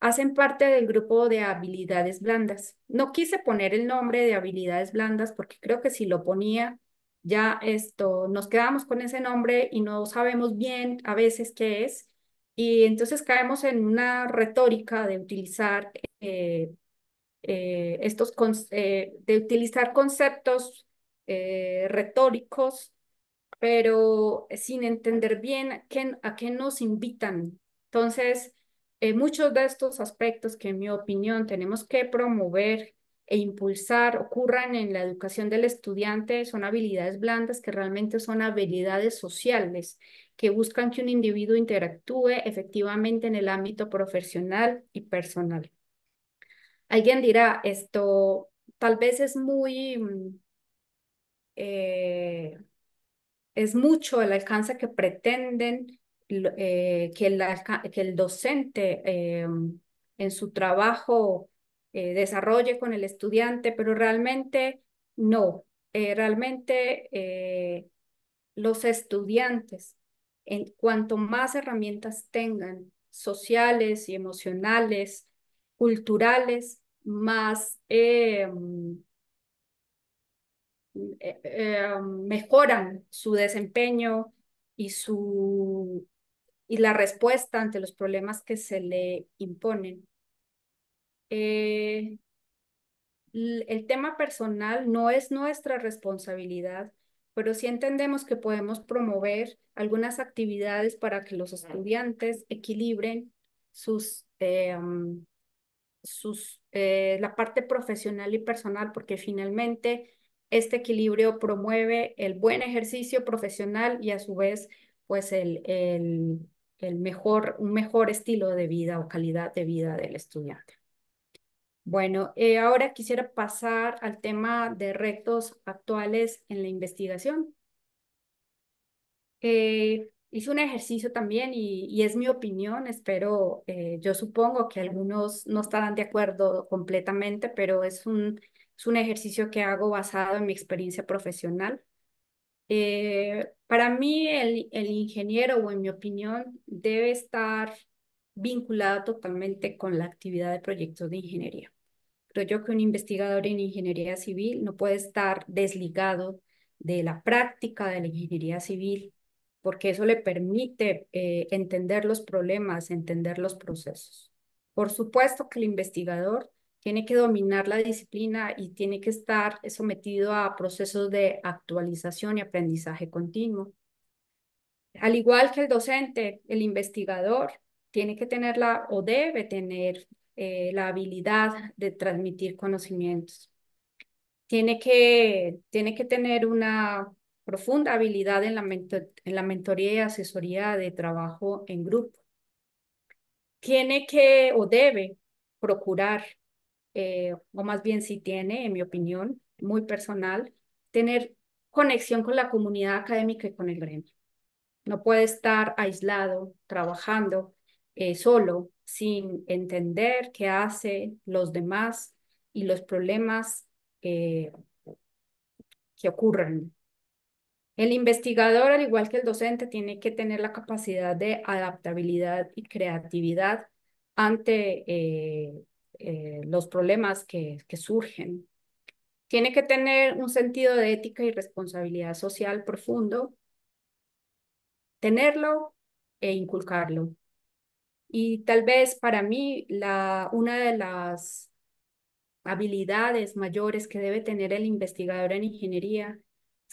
hacen parte del grupo de habilidades blandas. No quise poner el nombre de habilidades blandas porque creo que si lo ponía ya esto nos quedamos con ese nombre y no sabemos bien a veces qué es y entonces caemos en una retórica de utilizar eh, eh, estos eh, de utilizar conceptos eh, retóricos, pero sin entender bien a qué nos invitan. Entonces, muchos de estos aspectos que en mi opinión tenemos que promover e impulsar ocurran en la educación del estudiante son habilidades blandas que realmente son habilidades sociales que buscan que un individuo interactúe efectivamente en el ámbito profesional y personal. Alguien dirá, esto tal vez es muy, mm, eh, es mucho el alcance que pretenden eh, que, el, docente eh, en su trabajo desarrolle con el estudiante, pero realmente no, realmente los estudiantes, en cuanto más herramientas tengan sociales y emocionales, culturales, más eh, mm, mm, eh, eh, mm, mejoran su desempeño y, su, y la respuesta ante los problemas que se le imponen. el tema personal no es nuestra responsabilidad, pero sí entendemos que podemos promover algunas actividades para que los estudiantes equilibren sus, sus, eh, la parte profesional y personal, porque finalmente este equilibrio promueve el buen ejercicio profesional y a su vez, pues el, el, mejor, un mejor estilo de vida o calidad de vida del estudiante. Bueno, eh, ahora quisiera pasar al tema de retos actuales en la investigación. Eh, hice un ejercicio también y, es mi opinión, espero, eh, yo supongo que algunos no estarán de acuerdo completamente, pero es un, es un ejercicio que hago basado en mi experiencia profesional. Eh, para mí el, el ingeniero, o en mi opinión, debe estar vinculado totalmente con la actividad de proyectos de ingeniería. Creo yo que un investigador en ingeniería civil no puede estar desligado de la práctica de la ingeniería civil porque eso le permite eh, entender los problemas, entender los procesos. Por supuesto que el investigador tiene que dominar la disciplina y tiene que estar sometido a procesos de actualización y aprendizaje continuo. Al igual que el docente, el investigador tiene que tener la, o debe tener eh, la habilidad de transmitir conocimientos. Tiene que, tiene que tener una profunda habilidad en la, en la mentoría y asesoría de trabajo en grupo. Tiene que o debe procurar, eh, o más bien si tiene, en mi opinión, muy personal, tener conexión con la comunidad académica y con el gremio. No puede estar aislado, trabajando eh, solo, sin entender qué hace los demás y los problemas eh, que ocurren el investigador, al igual que el docente, tiene que tener la capacidad de adaptabilidad y creatividad ante eh, eh, los problemas que, que surgen. Tiene que tener un sentido de ética y responsabilidad social profundo, tenerlo e inculcarlo. Y tal vez para mí la, una de las habilidades mayores que debe tener el investigador en ingeniería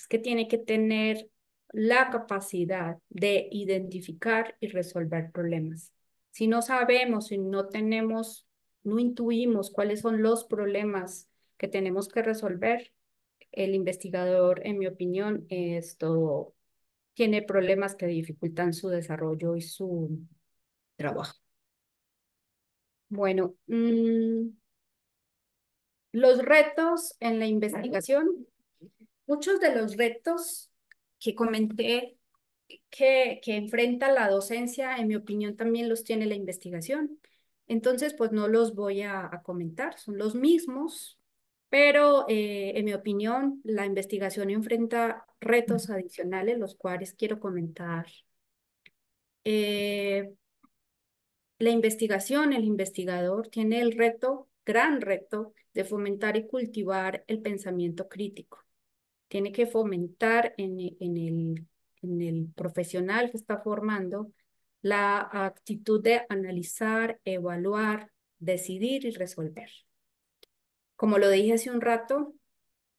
es que tiene que tener la capacidad de identificar y resolver problemas. Si no sabemos, si no tenemos, no intuimos cuáles son los problemas que tenemos que resolver, el investigador, en mi opinión, esto tiene problemas que dificultan su desarrollo y su trabajo. Bueno, mm, los retos en la investigación Muchos de los retos que comenté que, que, enfrenta la docencia, en mi opinión, también los tiene la investigación. Entonces, pues no los voy a, comentar, son los mismos, pero eh, en mi opinión, la investigación enfrenta retos adicionales, los cuales quiero comentar. Eh, la investigación, el investigador tiene el reto, gran reto, de fomentar y cultivar el pensamiento crítico tiene que fomentar en, e, en, el, en el profesional que está formando la actitud de analizar, evaluar, decidir y resolver. Como lo dije hace un rato,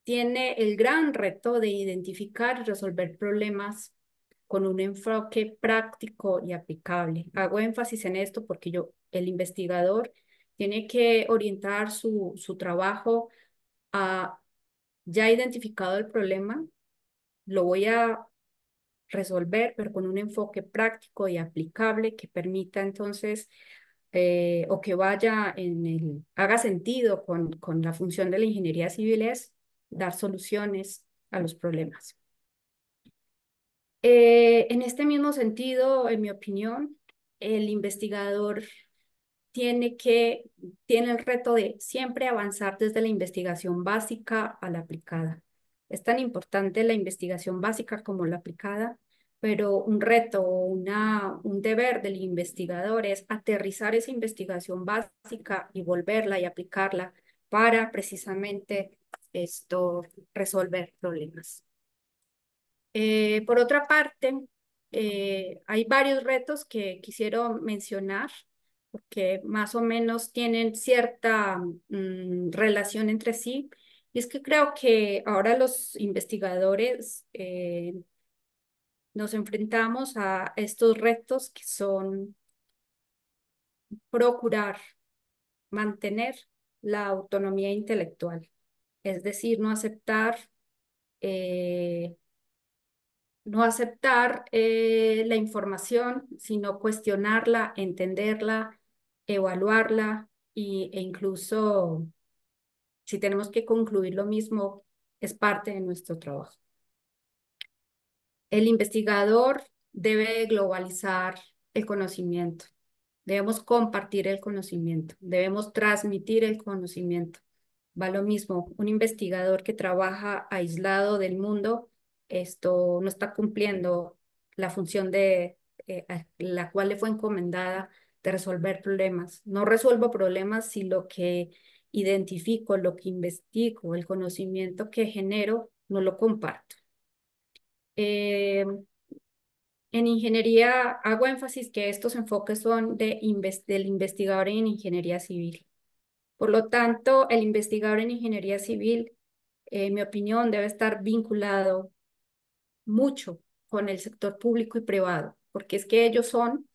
tiene el gran reto de identificar y resolver problemas con un enfoque práctico y aplicable. Hago énfasis en esto porque yo, el investigador tiene que orientar su, su trabajo a ya identificado el problema, lo voy a resolver, pero con un enfoque práctico y aplicable que permita entonces eh, o que vaya en el, haga sentido con, con la función de la ingeniería civil es dar soluciones a los problemas. Eh, en este mismo sentido, en mi opinión, el investigador tiene que, tiene el reto de siempre avanzar desde la investigación básica a la aplicada. Es tan importante la investigación básica como la aplicada, pero un reto o un deber del investigador es aterrizar esa investigación básica y volverla y aplicarla para precisamente esto, resolver problemas. Eh, por otra parte, eh, hay varios retos que quisiera mencionar porque más o menos tienen cierta mm, relación entre sí. Y es que creo que ahora los investigadores eh, nos enfrentamos a estos retos que son procurar mantener la autonomía intelectual, es decir, no aceptar, eh, no aceptar eh, la información, sino cuestionarla, entenderla, evaluarla y, e incluso si tenemos que concluir lo mismo, es parte de nuestro trabajo. El investigador debe globalizar el conocimiento. Debemos compartir el conocimiento, debemos transmitir el conocimiento. Va lo mismo, un investigador que trabaja aislado del mundo, esto no está cumpliendo la función de eh, la cual le fue encomendada de resolver problemas. No resuelvo problemas si lo que identifico, lo que investigo, el conocimiento que genero, no lo comparto. Eh, en ingeniería hago énfasis que estos enfoques son de del investigador en ingeniería civil. Por lo tanto, el investigador en ingeniería civil, eh, en mi opinión, debe estar vinculado mucho con el sector público y privado, porque es que ellos son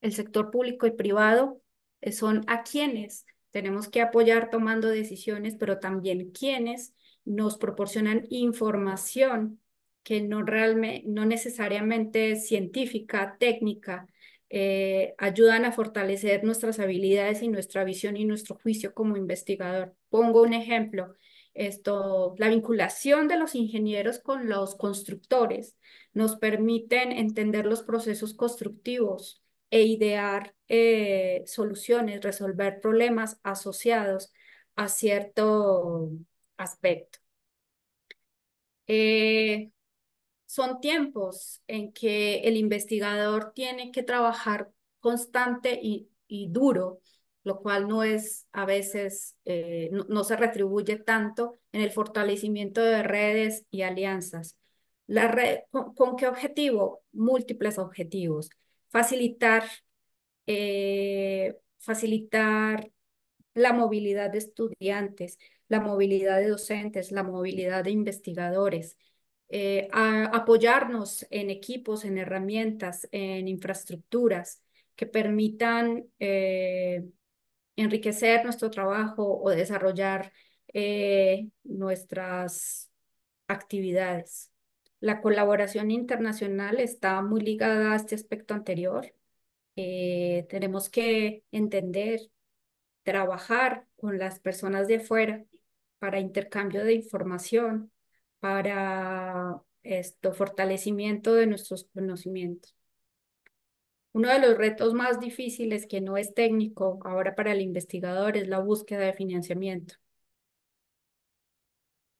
el sector público y privado eh, son a quienes tenemos que apoyar tomando decisiones, pero también quienes nos proporcionan información que no, no necesariamente científica, técnica, eh, ayudan a fortalecer nuestras habilidades y nuestra visión y nuestro juicio como investigador. Pongo un ejemplo, esto, la vinculación de los ingenieros con los constructores nos permiten entender los procesos constructivos, e idear eh, soluciones, resolver problemas asociados a cierto aspecto. Eh, son tiempos en que el investigador tiene que trabajar constante y, duro, lo cual no es a veces, eh, no, se retribuye tanto en el fortalecimiento de redes y alianzas. La red, ¿Con qué objetivo? Múltiples objetivos facilitar, eh, facilitar la movilidad de estudiantes, la movilidad de docentes, la movilidad de investigadores, eh, apoyarnos en equipos, en herramientas, en infraestructuras que permitan eh, enriquecer nuestro trabajo o desarrollar nuestras actividades. La colaboración internacional está muy ligada a este aspecto anterior. Eh, tenemos que entender, trabajar con las personas de fuera para intercambio de información, para esto, fortalecimiento de nuestros conocimientos. Uno de los retos más difíciles que no es técnico ahora para el investigador es la búsqueda de financiamiento.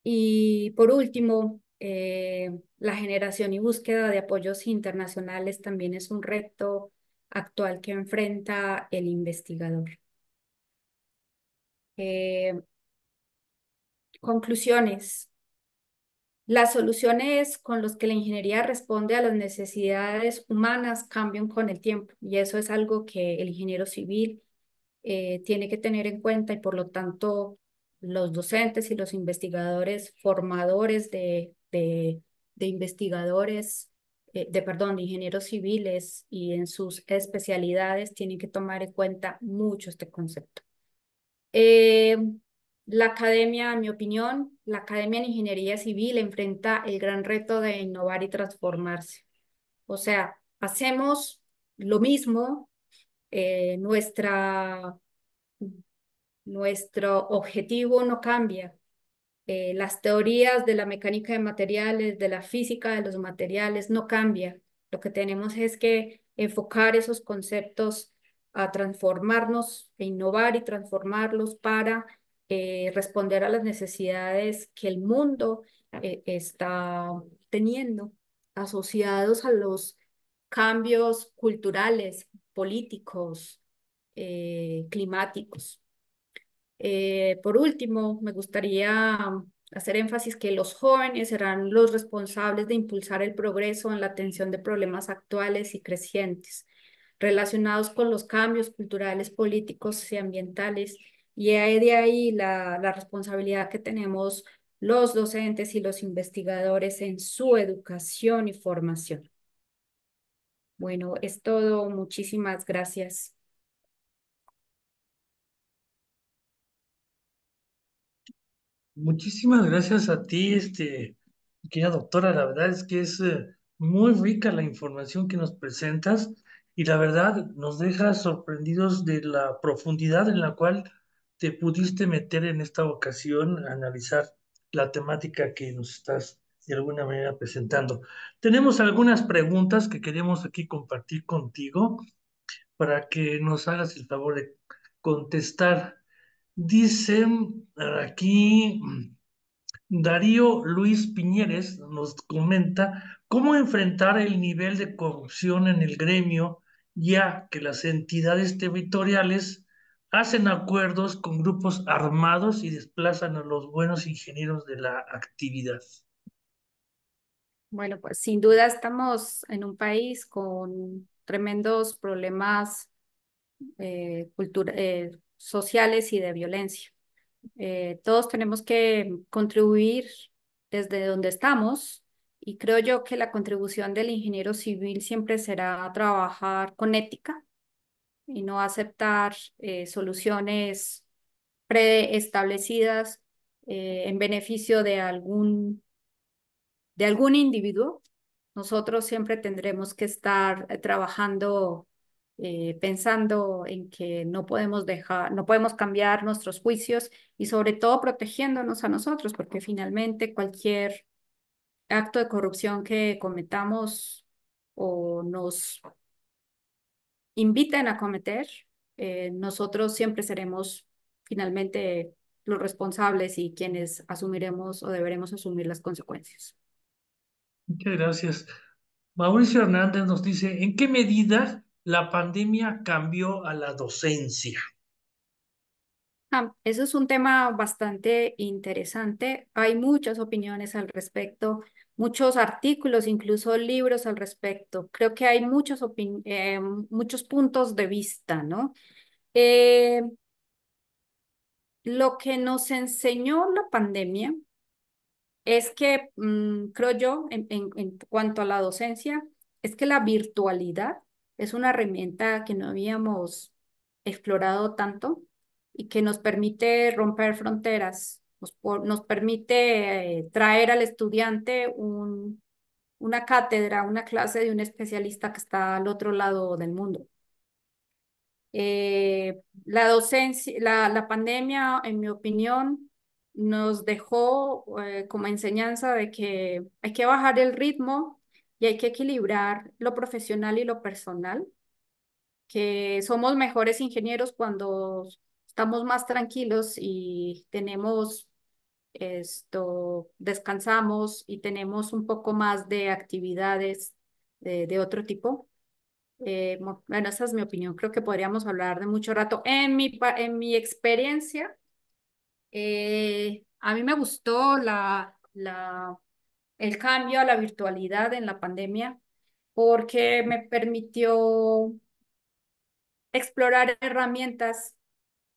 Y por último, eh, la generación y búsqueda de apoyos internacionales también es un reto actual que enfrenta el investigador. Eh, conclusiones. Las soluciones con las que la ingeniería responde a las necesidades humanas cambian con el tiempo y eso es algo que el ingeniero civil eh, tiene que tener en cuenta y por lo tanto los docentes y los investigadores formadores de de, investigadores, eh, de perdón, de ingenieros civiles y en sus especialidades tienen que tomar en cuenta mucho este concepto. Eh, la academia, en mi opinión, la Academia de Ingeniería Civil enfrenta el gran reto de innovar y transformarse. O sea, hacemos lo mismo, eh, nuestra, nuestro objetivo no cambia, eh, las teorías de la mecánica de materiales, de la física de los materiales, no cambia. Lo que tenemos es que enfocar esos conceptos a transformarnos, e innovar y transformarlos para eh, responder a las necesidades que el mundo eh, está teniendo, asociados a los cambios culturales, políticos, climáticos. Eh, por último, me gustaría hacer énfasis que los jóvenes serán los responsables de impulsar el progreso en la atención de problemas actuales y crecientes relacionados con los cambios culturales, políticos y ambientales. Y de ahí la responsabilidad que tenemos los docentes y los investigadores en su educación y formación. Bueno, es todo. Muchísimas gracias. Muchísimas gracias a ti, este, querida doctora. La verdad es que es eh, muy rica la información que nos presentas y la verdad nos deja sorprendidos de la profundidad en la cual te pudiste meter en esta ocasión a analizar la temática que nos estás de alguna manera presentando. Tenemos algunas preguntas que queremos aquí compartir contigo para que nos hagas el favor de contestar Dicen eh, aquí mm, Darío Luis Piñeres, nos comenta cómo enfrentar el nivel de corrupción en el gremio, ya que las entidades territoriales hacen acuerdos con grupos armados y desplazan a los buenos ingenieros de la actividad. Bueno, pues sin duda estamos en un país con tremendos problemas eh, culturales, eh, sociales y de violencia. Eh, todos tenemos que contribuir desde donde estamos y creo yo que la contribución del ingeniero civil siempre será trabajar con ética y no aceptar eh, soluciones preestablecidas eh, en beneficio de algún, de algún individuo. Nosotros siempre tendremos que estar trabajando eh, pensando en que no podemos dejar, no podemos cambiar nuestros juicios y sobre todo protegiéndonos a nosotros, porque finalmente cualquier acto de corrupción que cometamos o nos inviten a cometer, eh, nosotros siempre seremos finalmente los responsables y quienes asumiremos o deberemos asumir las consecuencias. Muchas gracias. Mauricio Hernández nos dice, ¿en qué medida la pandemia cambió a la docencia. Ah, eso es un tema bastante interesante. Hay muchas opiniones al respecto, muchos artículos, incluso libros al respecto. Creo que hay muchos, eh, muchos puntos de vista, ¿no? Eh, lo que nos enseñó la pandemia es que, mm, creo yo, en cuanto a la docencia, es que la virtualidad es una herramienta que no habíamos explorado tanto y que nos permite romper fronteras, nos, permite eh, traer al estudiante un, una cátedra, una clase de un especialista que está al otro lado del mundo. Eh, la docencia, la, pandemia, en mi opinión, nos dejó eh, como enseñanza de que hay que bajar el ritmo y hay que equilibrar lo profesional y lo personal, que somos mejores ingenieros cuando estamos más tranquilos y tenemos esto, descansamos y tenemos un poco más de actividades de, de otro tipo. Eh, bueno, esa es mi opinión. Creo que podríamos hablar de mucho rato. En mi, en mi experiencia, eh, a mí me gustó la, la el cambio a la virtualidad en la pandemia porque me permitió explorar herramientas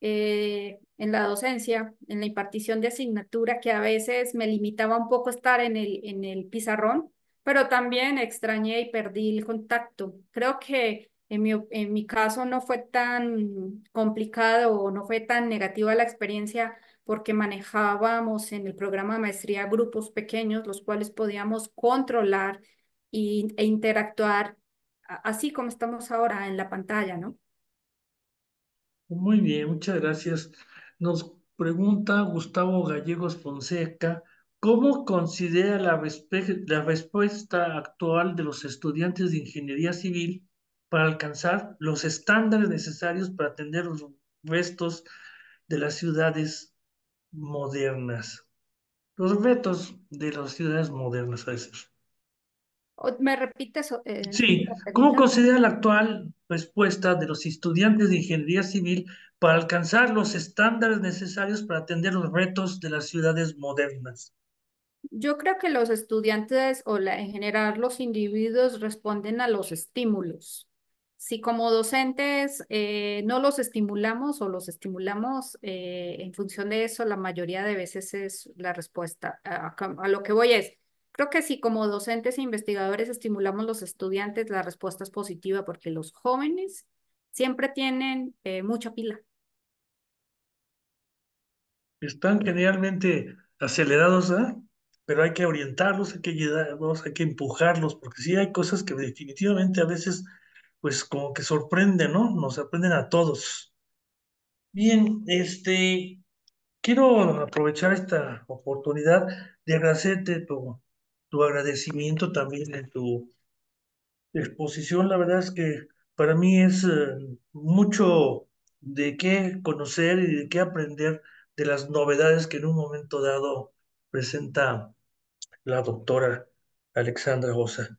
eh, en la docencia, en la impartición de asignatura, que a veces me limitaba un poco estar en el, en el pizarrón, pero también extrañé y perdí el contacto. Creo que en mi, en mi caso no fue tan complicado o no fue tan negativa la experiencia porque manejábamos en el programa maestría grupos pequeños, los cuales podíamos controlar y, e interactuar así como estamos ahora en la pantalla, ¿no? Muy bien, muchas gracias. Nos pregunta Gustavo Gallegos Fonseca, ¿cómo considera la, la respuesta actual de los estudiantes de ingeniería civil para alcanzar los estándares necesarios para atender los restos de las ciudades modernas. Los retos de las ciudades modernas a veces. ¿Me repites? Eh, sí, ¿cómo considera la actual respuesta de los estudiantes de ingeniería civil para alcanzar los estándares necesarios para atender los retos de las ciudades modernas? Yo creo que los estudiantes o en general los individuos responden a los estímulos si como docentes eh, no los estimulamos o los estimulamos eh, en función de eso, la mayoría de veces es la respuesta. A, lo que voy es, creo que si como docentes e investigadores estimulamos los estudiantes, la respuesta es positiva porque los jóvenes siempre tienen eh, mucha pila. Están generalmente acelerados, ah pero hay que orientarlos, hay que ayudarlos, hay que empujarlos, porque sí hay cosas que definitivamente a veces pues como que sorprende, ¿no? Nos sorprenden a todos. Bien, este, quiero aprovechar esta oportunidad de agradecerte tu, tu agradecimiento también en tu exposición. La verdad es que para mí es eh, mucho de qué conocer y de qué aprender de las novedades que en un momento dado presenta la doctora Alexandra Rosa.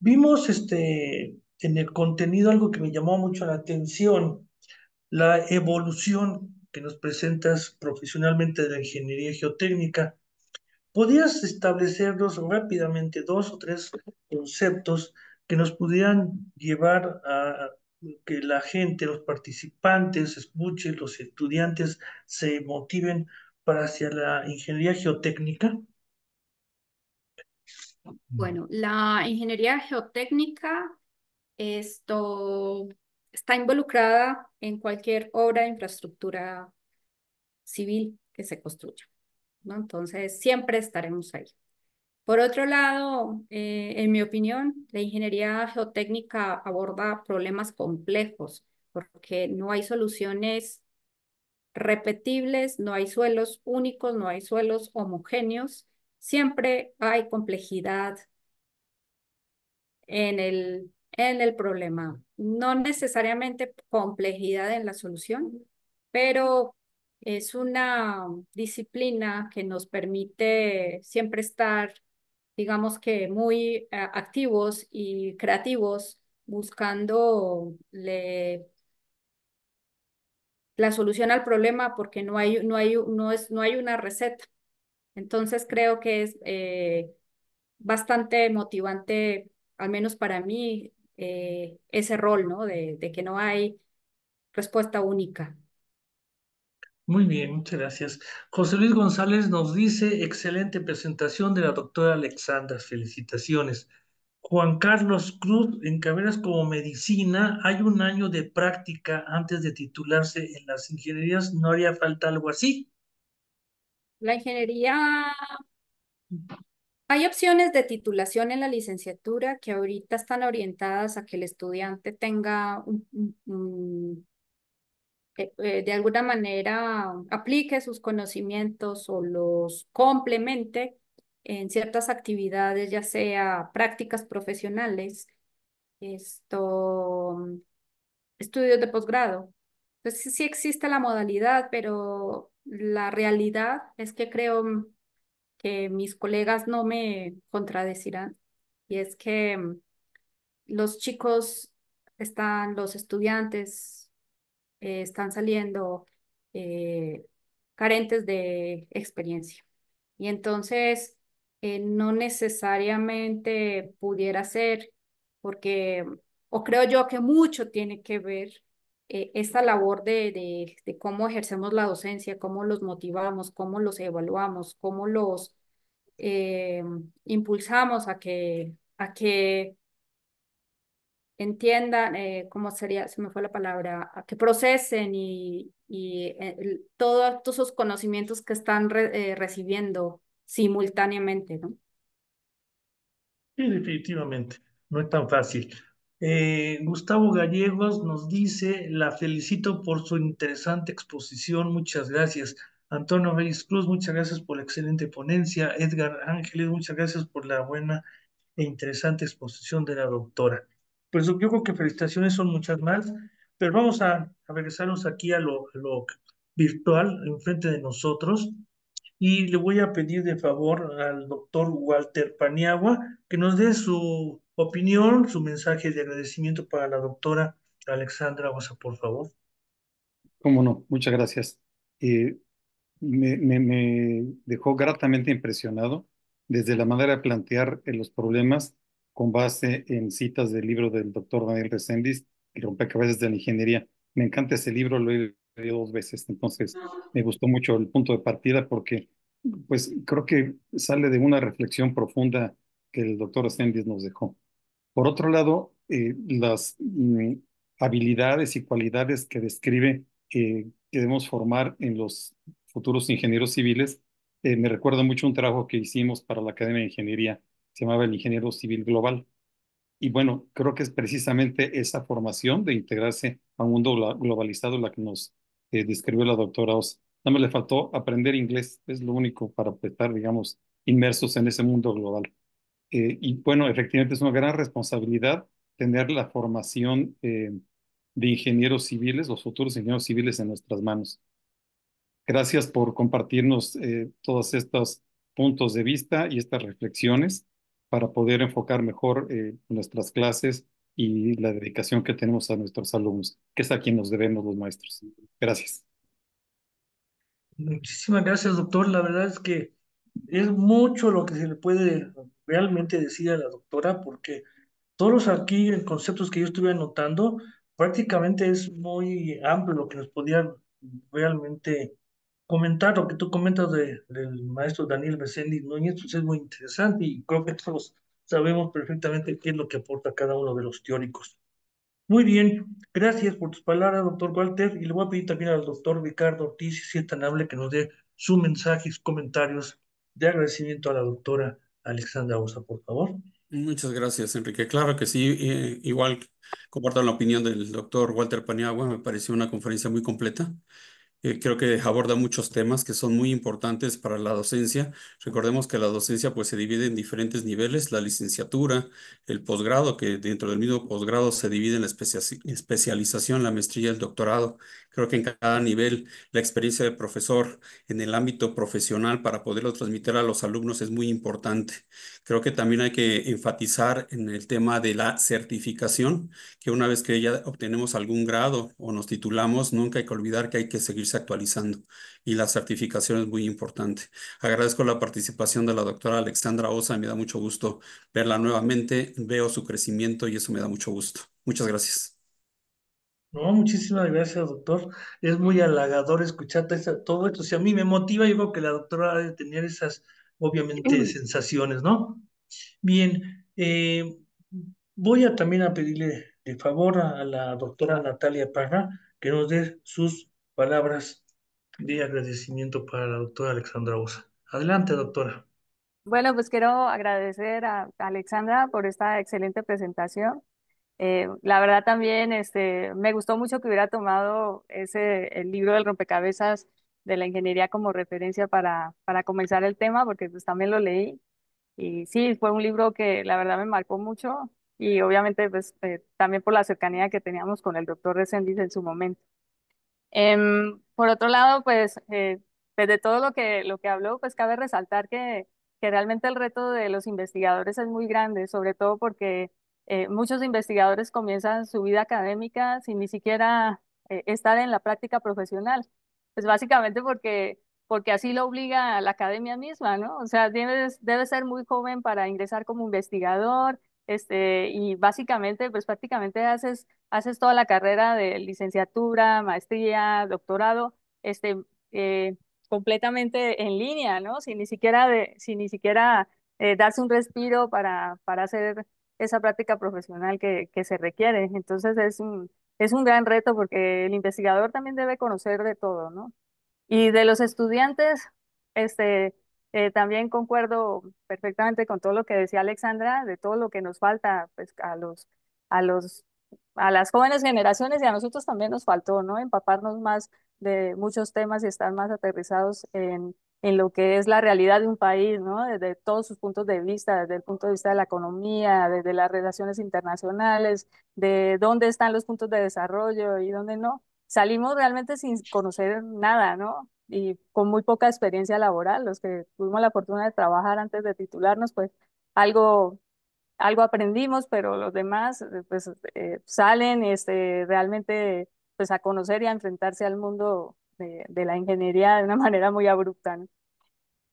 Vimos este, en el contenido algo que me llamó mucho la atención, la evolución que nos presentas profesionalmente de la ingeniería geotécnica. ¿Podrías establecernos rápidamente dos o tres conceptos que nos pudieran llevar a que la gente, los participantes, escuchen, los estudiantes se motiven para hacia la ingeniería geotécnica? Bueno, la ingeniería geotécnica esto está involucrada en cualquier obra de infraestructura civil que se construya. Entonces, siempre estaremos ahí. Por otro lado, eh, en mi opinión, la ingeniería geotécnica aborda problemas complejos porque no hay soluciones repetibles, no hay suelos únicos, no hay suelos homogéneos, siempre hay complejidad en el en el problema. No necesariamente complejidad en la solución, pero es una disciplina que nos permite siempre estar, digamos que muy eh, activos y creativos buscando la solución al problema porque no hay, no hay, no es, no hay una receta. Entonces creo que es eh, bastante motivante, al menos para mí, eh, ese rol, ¿no? De, que no hay respuesta única. Muy bien, muchas gracias. José Luis González nos dice, excelente presentación de la doctora Alexandra, felicitaciones. Juan Carlos Cruz, en carreras como medicina, hay un año de práctica antes de titularse en las ingenierías, ¿no haría falta algo así? La ingeniería hay opciones de titulación en la licenciatura que ahorita están orientadas a que el estudiante tenga un, eh, eh, de alguna manera aplique sus conocimientos o los complemente en ciertas actividades, ya sea prácticas profesionales, esto, mm, estudios de posgrado. Entonces sí existe la modalidad, pero la realidad es que creo mm, que mis colegas no me contradecirán, y es que mm, los chicos están, los estudiantes eh, están saliendo eh, carentes de experiencia. Y entonces eh, no necesariamente pudiera ser, porque, mm, o creo yo que mucho tiene que ver eh, esta labor de, cómo ejercemos la docencia, cómo los motivamos, cómo los evaluamos, cómo los eh, impulsamos a que, a que entiendan, eh, cómo sería, se me fue la palabra, a que procesen y, todos esos conocimientos que están recibiendo simultáneamente, ¿no? Sí, definitivamente, no es tan fácil. Eh, Gustavo Gallegos nos dice, la felicito por su interesante exposición, muchas gracias. Antonio Reyes Cruz, muchas gracias por la excelente ponencia. Edgar Ángeles, muchas gracias por la buena e interesante exposición de la doctora. Pues yo creo que felicitaciones son muchas más, pero vamos a, regresarnos aquí a lo, a lo virtual, enfrente de nosotros. Y le voy a pedir de favor al doctor Walter Paniagua que nos dé su opinión, su mensaje de agradecimiento para la doctora Alexandra Osa, por favor. Cómo no, muchas gracias. Eh, me, dejó gratamente impresionado desde la manera de plantear eh, los problemas con base en citas del libro del doctor Daniel Resendiz, El rompecabezas de la ingeniería. Me encanta ese libro, lo he leído dos veces, entonces me gustó mucho el punto de partida porque pues creo que sale de una reflexión profunda que el doctor Resendiz nos dejó. Por otro lado, eh, las mm, habilidades y cualidades que describe eh, que debemos formar en los futuros ingenieros civiles, eh, me recuerda mucho un trabajo que hicimos para la Academia de Ingeniería, se llamaba el Ingeniero Civil Global. Y bueno, creo que es precisamente esa formación de integrarse a un mundo globalizado la que nos describió la doctora Oz. No me le faltó aprender inglés, es lo único para estar, digamos, inmersos en ese mundo global. Eh, y bueno, efectivamente es una gran responsabilidad tener la formación eh, de ingenieros civiles, los futuros ingenieros civiles en nuestras manos. Gracias por compartirnos eh, todos estos puntos de vista y estas reflexiones para poder enfocar mejor nuestras clases y la dedicación que tenemos a nuestros alumnos, que es a quien nos debemos los maestros. Gracias. Muchísimas gracias, doctor. La verdad es que es mucho lo que se le puede realmente decir a la doctora, porque todos aquí en conceptos que yo estuve anotando, prácticamente es muy amplio lo que nos podían realmente comentar, lo que tú comentas de, del maestro Daniel Besendi Núñez, pues es muy interesante y creo que todos sabemos perfectamente qué es lo que aporta cada uno de los teóricos. Muy bien, gracias por tus palabras, doctor Walter, y le voy a pedir también al doctor Ricardo Ortiz, si es tan amable, que nos dé su mensaje, sus comentarios de agradecimiento a la doctora Alexandra usa por favor. Muchas gracias, Enrique. Claro que sí, eh, igual comparto la opinión del doctor Walter Paniagua, me pareció una conferencia muy completa. Eh, creo que aborda muchos temas que son muy importantes para la docencia. Recordemos que la docencia pues, se divide en diferentes niveles, la licenciatura, el posgrado, que dentro del mismo posgrado se divide en la especialización, la maestría, el doctorado. Creo que en cada nivel la experiencia de profesor en el ámbito profesional para poderlo transmitir a los alumnos es muy importante. Creo que también hay que enfatizar en el tema de la certificación, que una vez que ya obtenemos algún grado o nos titulamos, nunca hay que olvidar que hay que seguirse actualizando y la certificación es muy importante. Agradezco la participación de la doctora Alexandra Osa, me da mucho gusto verla nuevamente, veo su crecimiento y eso me da mucho gusto. Muchas gracias. No, muchísimas gracias, doctor. Es muy halagador escuchar todo esto. si a mí me motiva, yo creo que la doctora ha de tener esas, obviamente, sensaciones, ¿no? Bien, eh, voy a también a pedirle de favor a, la doctora Natalia Parra que nos dé sus palabras de agradecimiento para la doctora Alexandra Osa. Adelante, doctora. Bueno, pues quiero agradecer a Alexandra por esta excelente presentación. Eh, la verdad también este, me gustó mucho que hubiera tomado ese, el libro del rompecabezas de la ingeniería como referencia para, para comenzar el tema, porque pues, también lo leí. Y sí, fue un libro que la verdad me marcó mucho y obviamente pues eh, también por la cercanía que teníamos con el doctor Resendiz en su momento. Em, por otro lado, pues, eh, pues, de todo lo que, lo que habló, pues cabe resaltar que, que realmente el reto de los investigadores es muy grande, sobre todo porque eh, muchos investigadores comienzan su vida académica sin ni siquiera eh, estar en la práctica profesional. Pues básicamente porque, porque así lo obliga la academia misma, ¿no? O sea, debes, ser muy joven para ingresar como investigador, este, y básicamente, pues prácticamente haces, haces toda la carrera de licenciatura, maestría, doctorado, este, eh, completamente en línea, ¿no? Sin ni siquiera, sin ni siquiera darse un respiro para, para hacer esa práctica profesional que, se requiere. Entonces es un, es un gran reto porque el investigador también debe conocer de todo, ¿no? Y de los estudiantes, este, eh, también concuerdo perfectamente con todo lo que decía Alexandra, de todo lo que nos falta pues, a, los, a, los, a las jóvenes generaciones y a nosotros también nos faltó, ¿no? Empaparnos más de muchos temas y estar más aterrizados en, en lo que es la realidad de un país, ¿no? Desde todos sus puntos de vista, desde el punto de vista de la economía, desde las relaciones internacionales, de dónde están los puntos de desarrollo y dónde no. Salimos realmente sin conocer nada, ¿no? Y con muy poca experiencia laboral, los que tuvimos la fortuna de trabajar antes de titularnos, pues algo algo aprendimos, pero los demás eh, pues eh, salen este, realmente pues a conocer y a enfrentarse al mundo de, de la ingeniería de una manera muy abrupta. ¿no?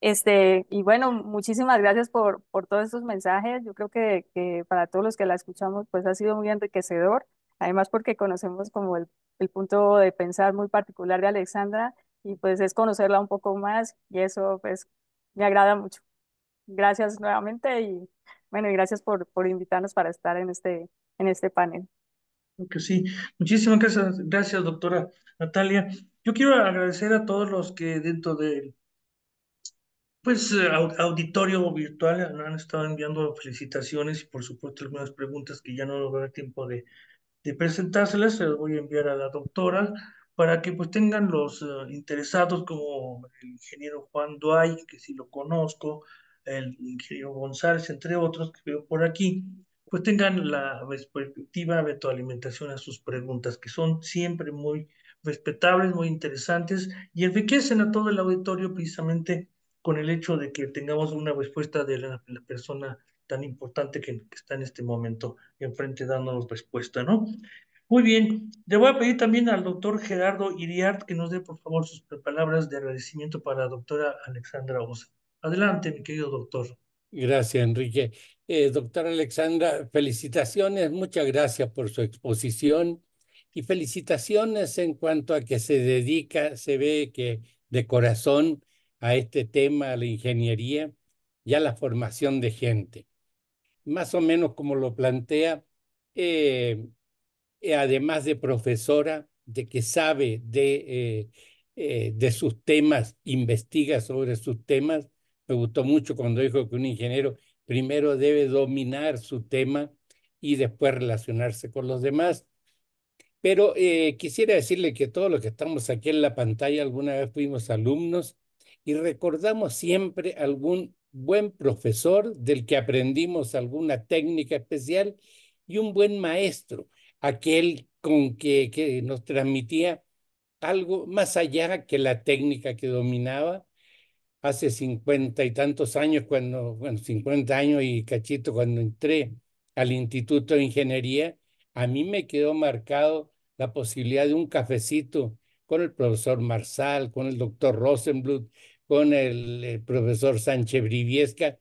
Este, y bueno, muchísimas gracias por, por todos estos mensajes. Yo creo que, que, para todos los que la escuchamos, pues ha sido muy enriquecedor. Además, porque conocemos como el, el punto de pensar muy particular de Alexandra y pues es conocerla un poco más y eso pues me agrada mucho. Gracias nuevamente y bueno, y gracias por, por invitarnos para estar en este, en este panel. Que sí, muchísimas gracias, gracias doctora Natalia. Yo quiero agradecer a todos los que dentro del pues eh, auditorio virtual han estado enviando felicitaciones y por supuesto algunas preguntas que ya no nos tiempo de, presentárselas, se las voy a enviar a la doctora para que pues tengan los eh, interesados como el ingeniero Juan Duay, que sí lo conozco, el ingeniero González, entre otros que veo por aquí, pues tengan la perspectiva de tu alimentación a sus preguntas, que son siempre muy respetables, muy interesantes y enriquecen a todo el auditorio precisamente con el hecho de que tengamos una respuesta de la, persona tan importante que, está en este momento enfrente dándonos respuesta, ¿no? Muy bien, le voy a pedir también al doctor Gerardo Iriart que nos dé por favor sus palabras de agradecimiento para la doctora Alexandra Osa. Adelante, mi querido doctor. Gracias, Enrique. Eh, doctora Alexandra, felicitaciones, muchas gracias por su exposición y felicitaciones en cuanto a que se dedica, se ve que de corazón a este tema, a la ingeniería y a la formación de gente. Más o menos como lo plantea, eh, eh, además de profesora, de que sabe de, eh, de sus temas, investiga sobre sus temas, me gustó mucho cuando dijo que un ingeniero primero debe dominar su tema y después relacionarse con los demás. Pero quisiera decirle que todos los que estamos aquí en la pantalla alguna vez fuimos alumnos y recordamos siempre algún buen profesor del que aprendimos alguna técnica especial y un buen maestro, aquel con que, que nos transmitía algo más allá que la técnica que dominaba. Hace cincuenta y tantos años, cuando, bueno, cincuenta años y cachito, cuando entré al Instituto de Ingeniería, a mí me quedó marcado la posibilidad de un cafecito con el profesor Marsal, con el doctor Rosenblut, con el, eh, profesor Sánchez Briviesca,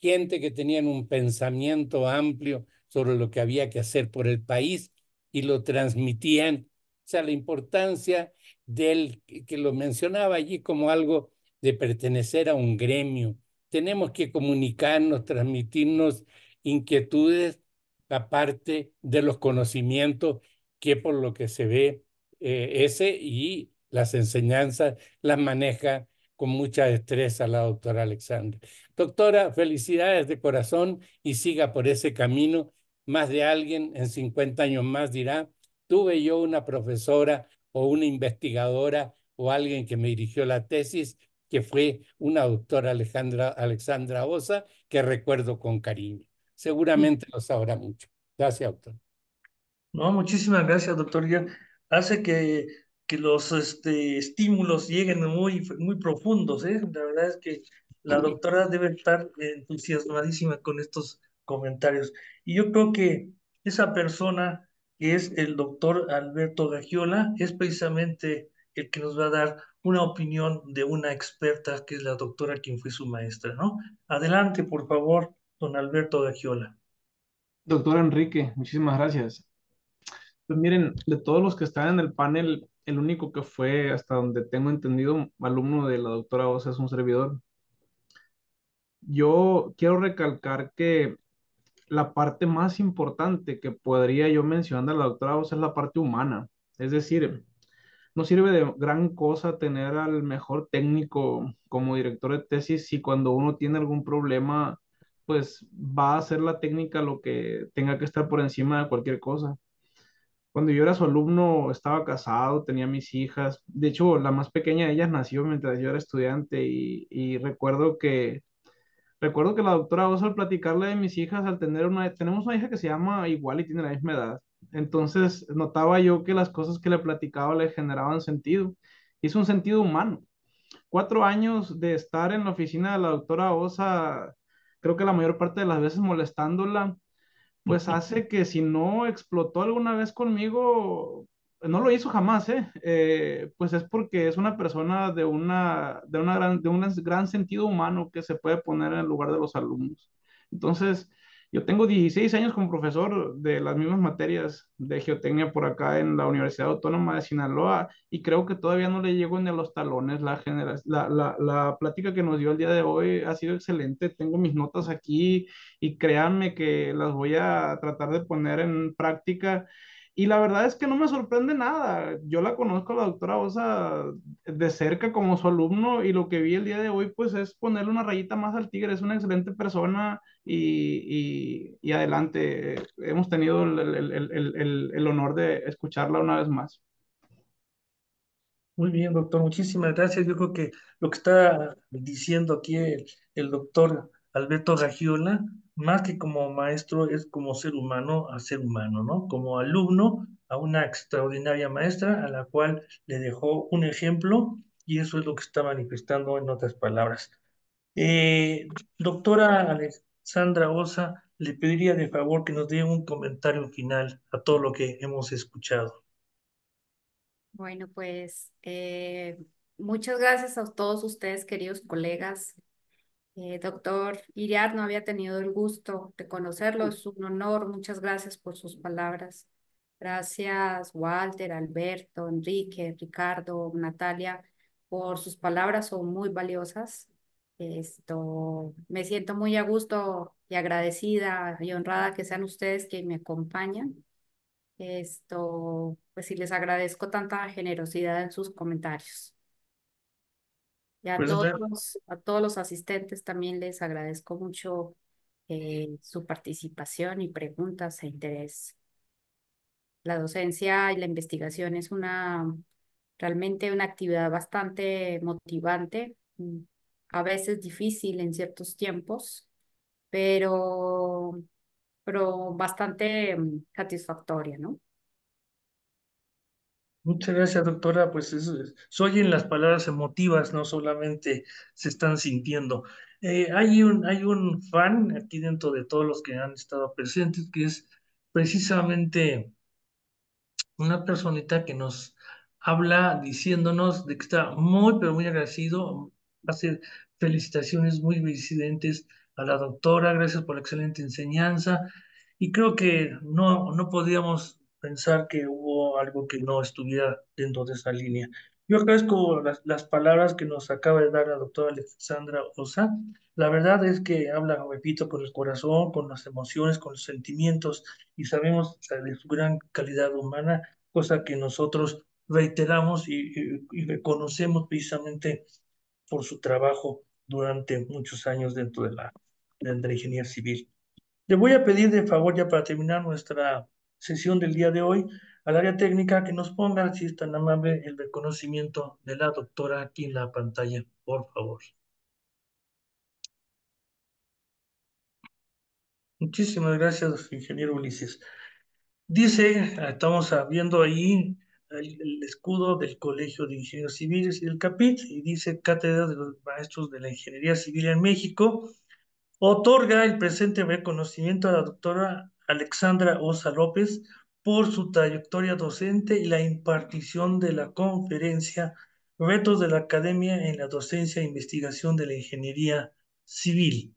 gente que tenían un pensamiento amplio sobre lo que había que hacer por el país y lo transmitían. O sea, la importancia del que lo mencionaba allí como algo de pertenecer a un gremio. Tenemos que comunicarnos, transmitirnos inquietudes aparte de los conocimientos que por lo que se ve eh, ese y las enseñanzas las maneja con mucha destreza la doctora Alexandra. Doctora, felicidades de corazón y siga por ese camino. Más de alguien en 50 años más dirá, tuve yo una profesora o una investigadora o alguien que me dirigió la tesis, que fue una doctora Alexandra Osa, que recuerdo con cariño. Seguramente lo sabrá mucho. Gracias, doctor. No, muchísimas gracias, doctor. Hace que los este, estímulos lleguen muy, muy profundos. ¿eh? La verdad es que la doctora debe estar entusiasmadísima con estos comentarios. Y yo creo que esa persona que es el doctor Alberto Gagiola es precisamente el que nos va a dar una opinión de una experta que es la doctora quien fue su maestra, ¿no? Adelante, por favor, don Alberto Gagiola. Doctor Enrique, muchísimas gracias. Pues miren, de todos los que están en el panel, el único que fue, hasta donde tengo entendido, alumno de la doctora Osa es un servidor. Yo quiero recalcar que la parte más importante que podría yo mencionar de la doctora Osa es la parte humana. Es decir, no sirve de gran cosa tener al mejor técnico como director de tesis si cuando uno tiene algún problema, pues va a ser la técnica lo que tenga que estar por encima de cualquier cosa. Cuando yo era su alumno, estaba casado, tenía mis hijas. De hecho, la más pequeña de ellas nació mientras yo era estudiante y, recuerdo que recuerdo que la doctora Osa al platicarle de mis hijas, al tener una, tenemos una hija que se llama igual y tiene la misma edad. Entonces notaba yo que las cosas que le platicaba le generaban sentido. Hizo un sentido humano. Cuatro años de estar en la oficina de la doctora Osa, creo que la mayor parte de las veces molestándola, pues hace que si no explotó alguna vez conmigo, no lo hizo jamás, ¿eh? eh pues es porque es una persona de, una, de, una de un gran sentido humano que se puede poner en el lugar de los alumnos. Entonces, yo tengo 16 años como profesor de las mismas materias de geotecnia por acá en la Universidad Autónoma de Sinaloa y creo que todavía no le llego ni a los talones. La, la, la, la plática que nos dio el día de hoy ha sido excelente. Tengo mis notas aquí y créanme que las voy a tratar de poner en práctica. Y la verdad es que no me sorprende nada. Yo la conozco a la doctora Osa de cerca como su alumno y lo que vi el día de hoy pues es ponerle una rayita más al tigre. Es una excelente persona y, adelante. Hemos tenido el, honor de escucharla una vez más. Muy bien, doctor. Muchísimas gracias. Yo creo que lo que está diciendo aquí el doctor Alberto Gagiola, más que como maestro, es como ser humano a ser humano, ¿no? Como alumno a una extraordinaria maestra a la cual le dejó un ejemplo y eso es lo que está manifestando en otras palabras. Eh, doctora Alexandra Osa, le pediría de favor que nos dé un comentario final a todo lo que hemos escuchado. Bueno, pues eh, muchas gracias a todos ustedes, queridos colegas, eh, doctor Iriar, no había tenido el gusto de conocerlo, es un honor, muchas gracias por sus palabras. Gracias Walter, Alberto, Enrique, Ricardo, Natalia, por sus palabras, son muy valiosas. Esto, me siento muy a gusto y agradecida y honrada que sean ustedes que me acompañan. Esto, pues sí les agradezco tanta generosidad en sus comentarios. Y a, pues, todos, los, a todos los asistentes también les agradezco mucho eh, su participación y preguntas e interés. La docencia y la investigación es una realmente una actividad bastante motivante, mm, a veces difícil en ciertos tiempos, pero, pero bastante mm, satisfactoria, ¿no? Muchas gracias, doctora. Pues es, se oyen las palabras emotivas, no solamente se están sintiendo. Eh, hay, un, hay un fan aquí dentro de todos los que han estado presentes, que es precisamente una personita que nos habla diciéndonos de que está muy, pero muy agradecido, hace felicitaciones muy visitantes a la doctora, gracias por la excelente enseñanza. Y creo que no, no podíamos pensar que hubo algo que no estuviera dentro de esa línea. Yo agradezco las, las palabras que nos acaba de dar la doctora Alexandra Osa. La verdad es que habla, repito, con el corazón, con las emociones, con los sentimientos y sabemos de su gran calidad humana, cosa que nosotros reiteramos y, reconocemos precisamente por su trabajo durante muchos años dentro de la, de la ingeniería civil. Le voy a pedir de favor ya para terminar nuestra sesión del día de hoy al área técnica que nos ponga, si es tan amable, el reconocimiento de la doctora aquí en la pantalla, por favor. Muchísimas gracias, ingeniero Ulises. Dice, ah, estamos viendo ahí el, escudo del Colegio de Ingenieros Civiles y el CAPIT, y dice Cátedra de los Maestros de la Ingeniería Civil en México, otorga el presente reconocimiento a la doctora Alexandra Osa López por su trayectoria docente y la impartición de la conferencia Retos de la Academia en la Docencia e Investigación de la Ingeniería Civil.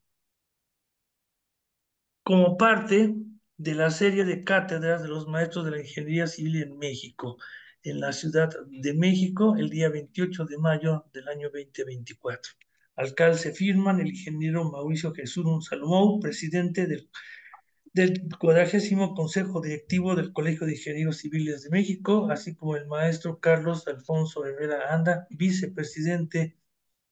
Como parte de la serie de cátedras de los maestros de la Ingeniería Civil en México, en la Ciudad de México, el día 28 de mayo del año 2024. Alcalde firman el ingeniero Mauricio Jesús Salomón, presidente del del cuadragésimo Consejo Directivo del Colegio de Ingenieros Civiles de México, así como el maestro Carlos Alfonso Herrera Anda, vicepresidente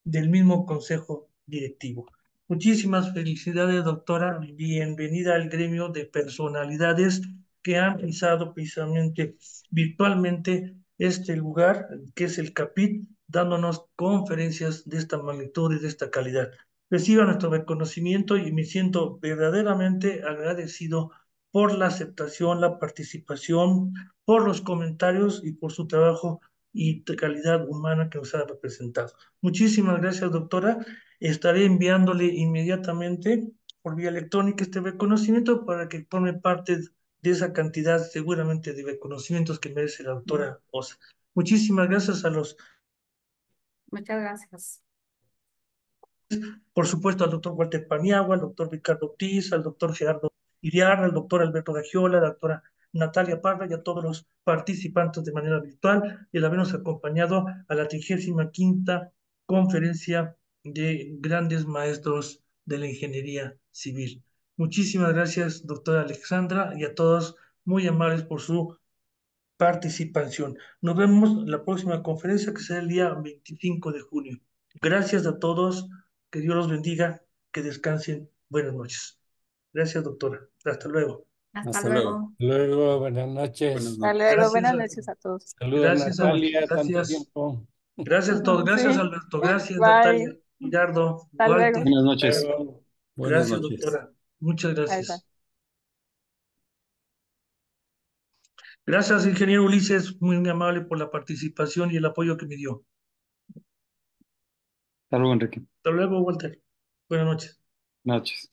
del mismo Consejo Directivo. Muchísimas felicidades, doctora. Bienvenida al gremio de personalidades que han pisado precisamente virtualmente este lugar, que es el CAPIT, dándonos conferencias de esta magnitud y de esta calidad. Reciba nuestro reconocimiento y me siento verdaderamente agradecido por la aceptación, la participación, por los comentarios y por su trabajo y de calidad humana que nos ha representado. Muchísimas gracias, doctora. Estaré enviándole inmediatamente por vía electrónica este reconocimiento para que tome parte de esa cantidad seguramente de reconocimientos que merece la doctora Osa. Muchísimas gracias a los. Muchas gracias por supuesto al doctor Walter Paniagua, al doctor Ricardo Ortiz, al doctor Gerardo Iriarra, al doctor Alberto Gagiola, a la doctora Natalia Parra y a todos los participantes de manera virtual el habernos acompañado a la 35 conferencia de grandes maestros de la ingeniería civil. Muchísimas gracias, doctora Alexandra, y a todos muy amables por su participación. Nos vemos en la próxima conferencia que será el día 25 de junio. Gracias a todos. Que Dios los bendiga, que descansen. Buenas noches. Gracias, doctora. Hasta luego. Hasta, luego. luego. buenas noches. Hasta luego, buenas noches a todos. gracias, Natalia, gracias. Gracias a todos. Gracias, Alberto. Gracias, Natalia. Hasta luego. Buenas noches. gracias, doctora. Muchas gracias. Gracias, ingeniero Ulises, muy amable por la participación y el apoyo que me dio. Hasta luego, Enrique. Hasta luego, Walter. Buenas noches. Noches.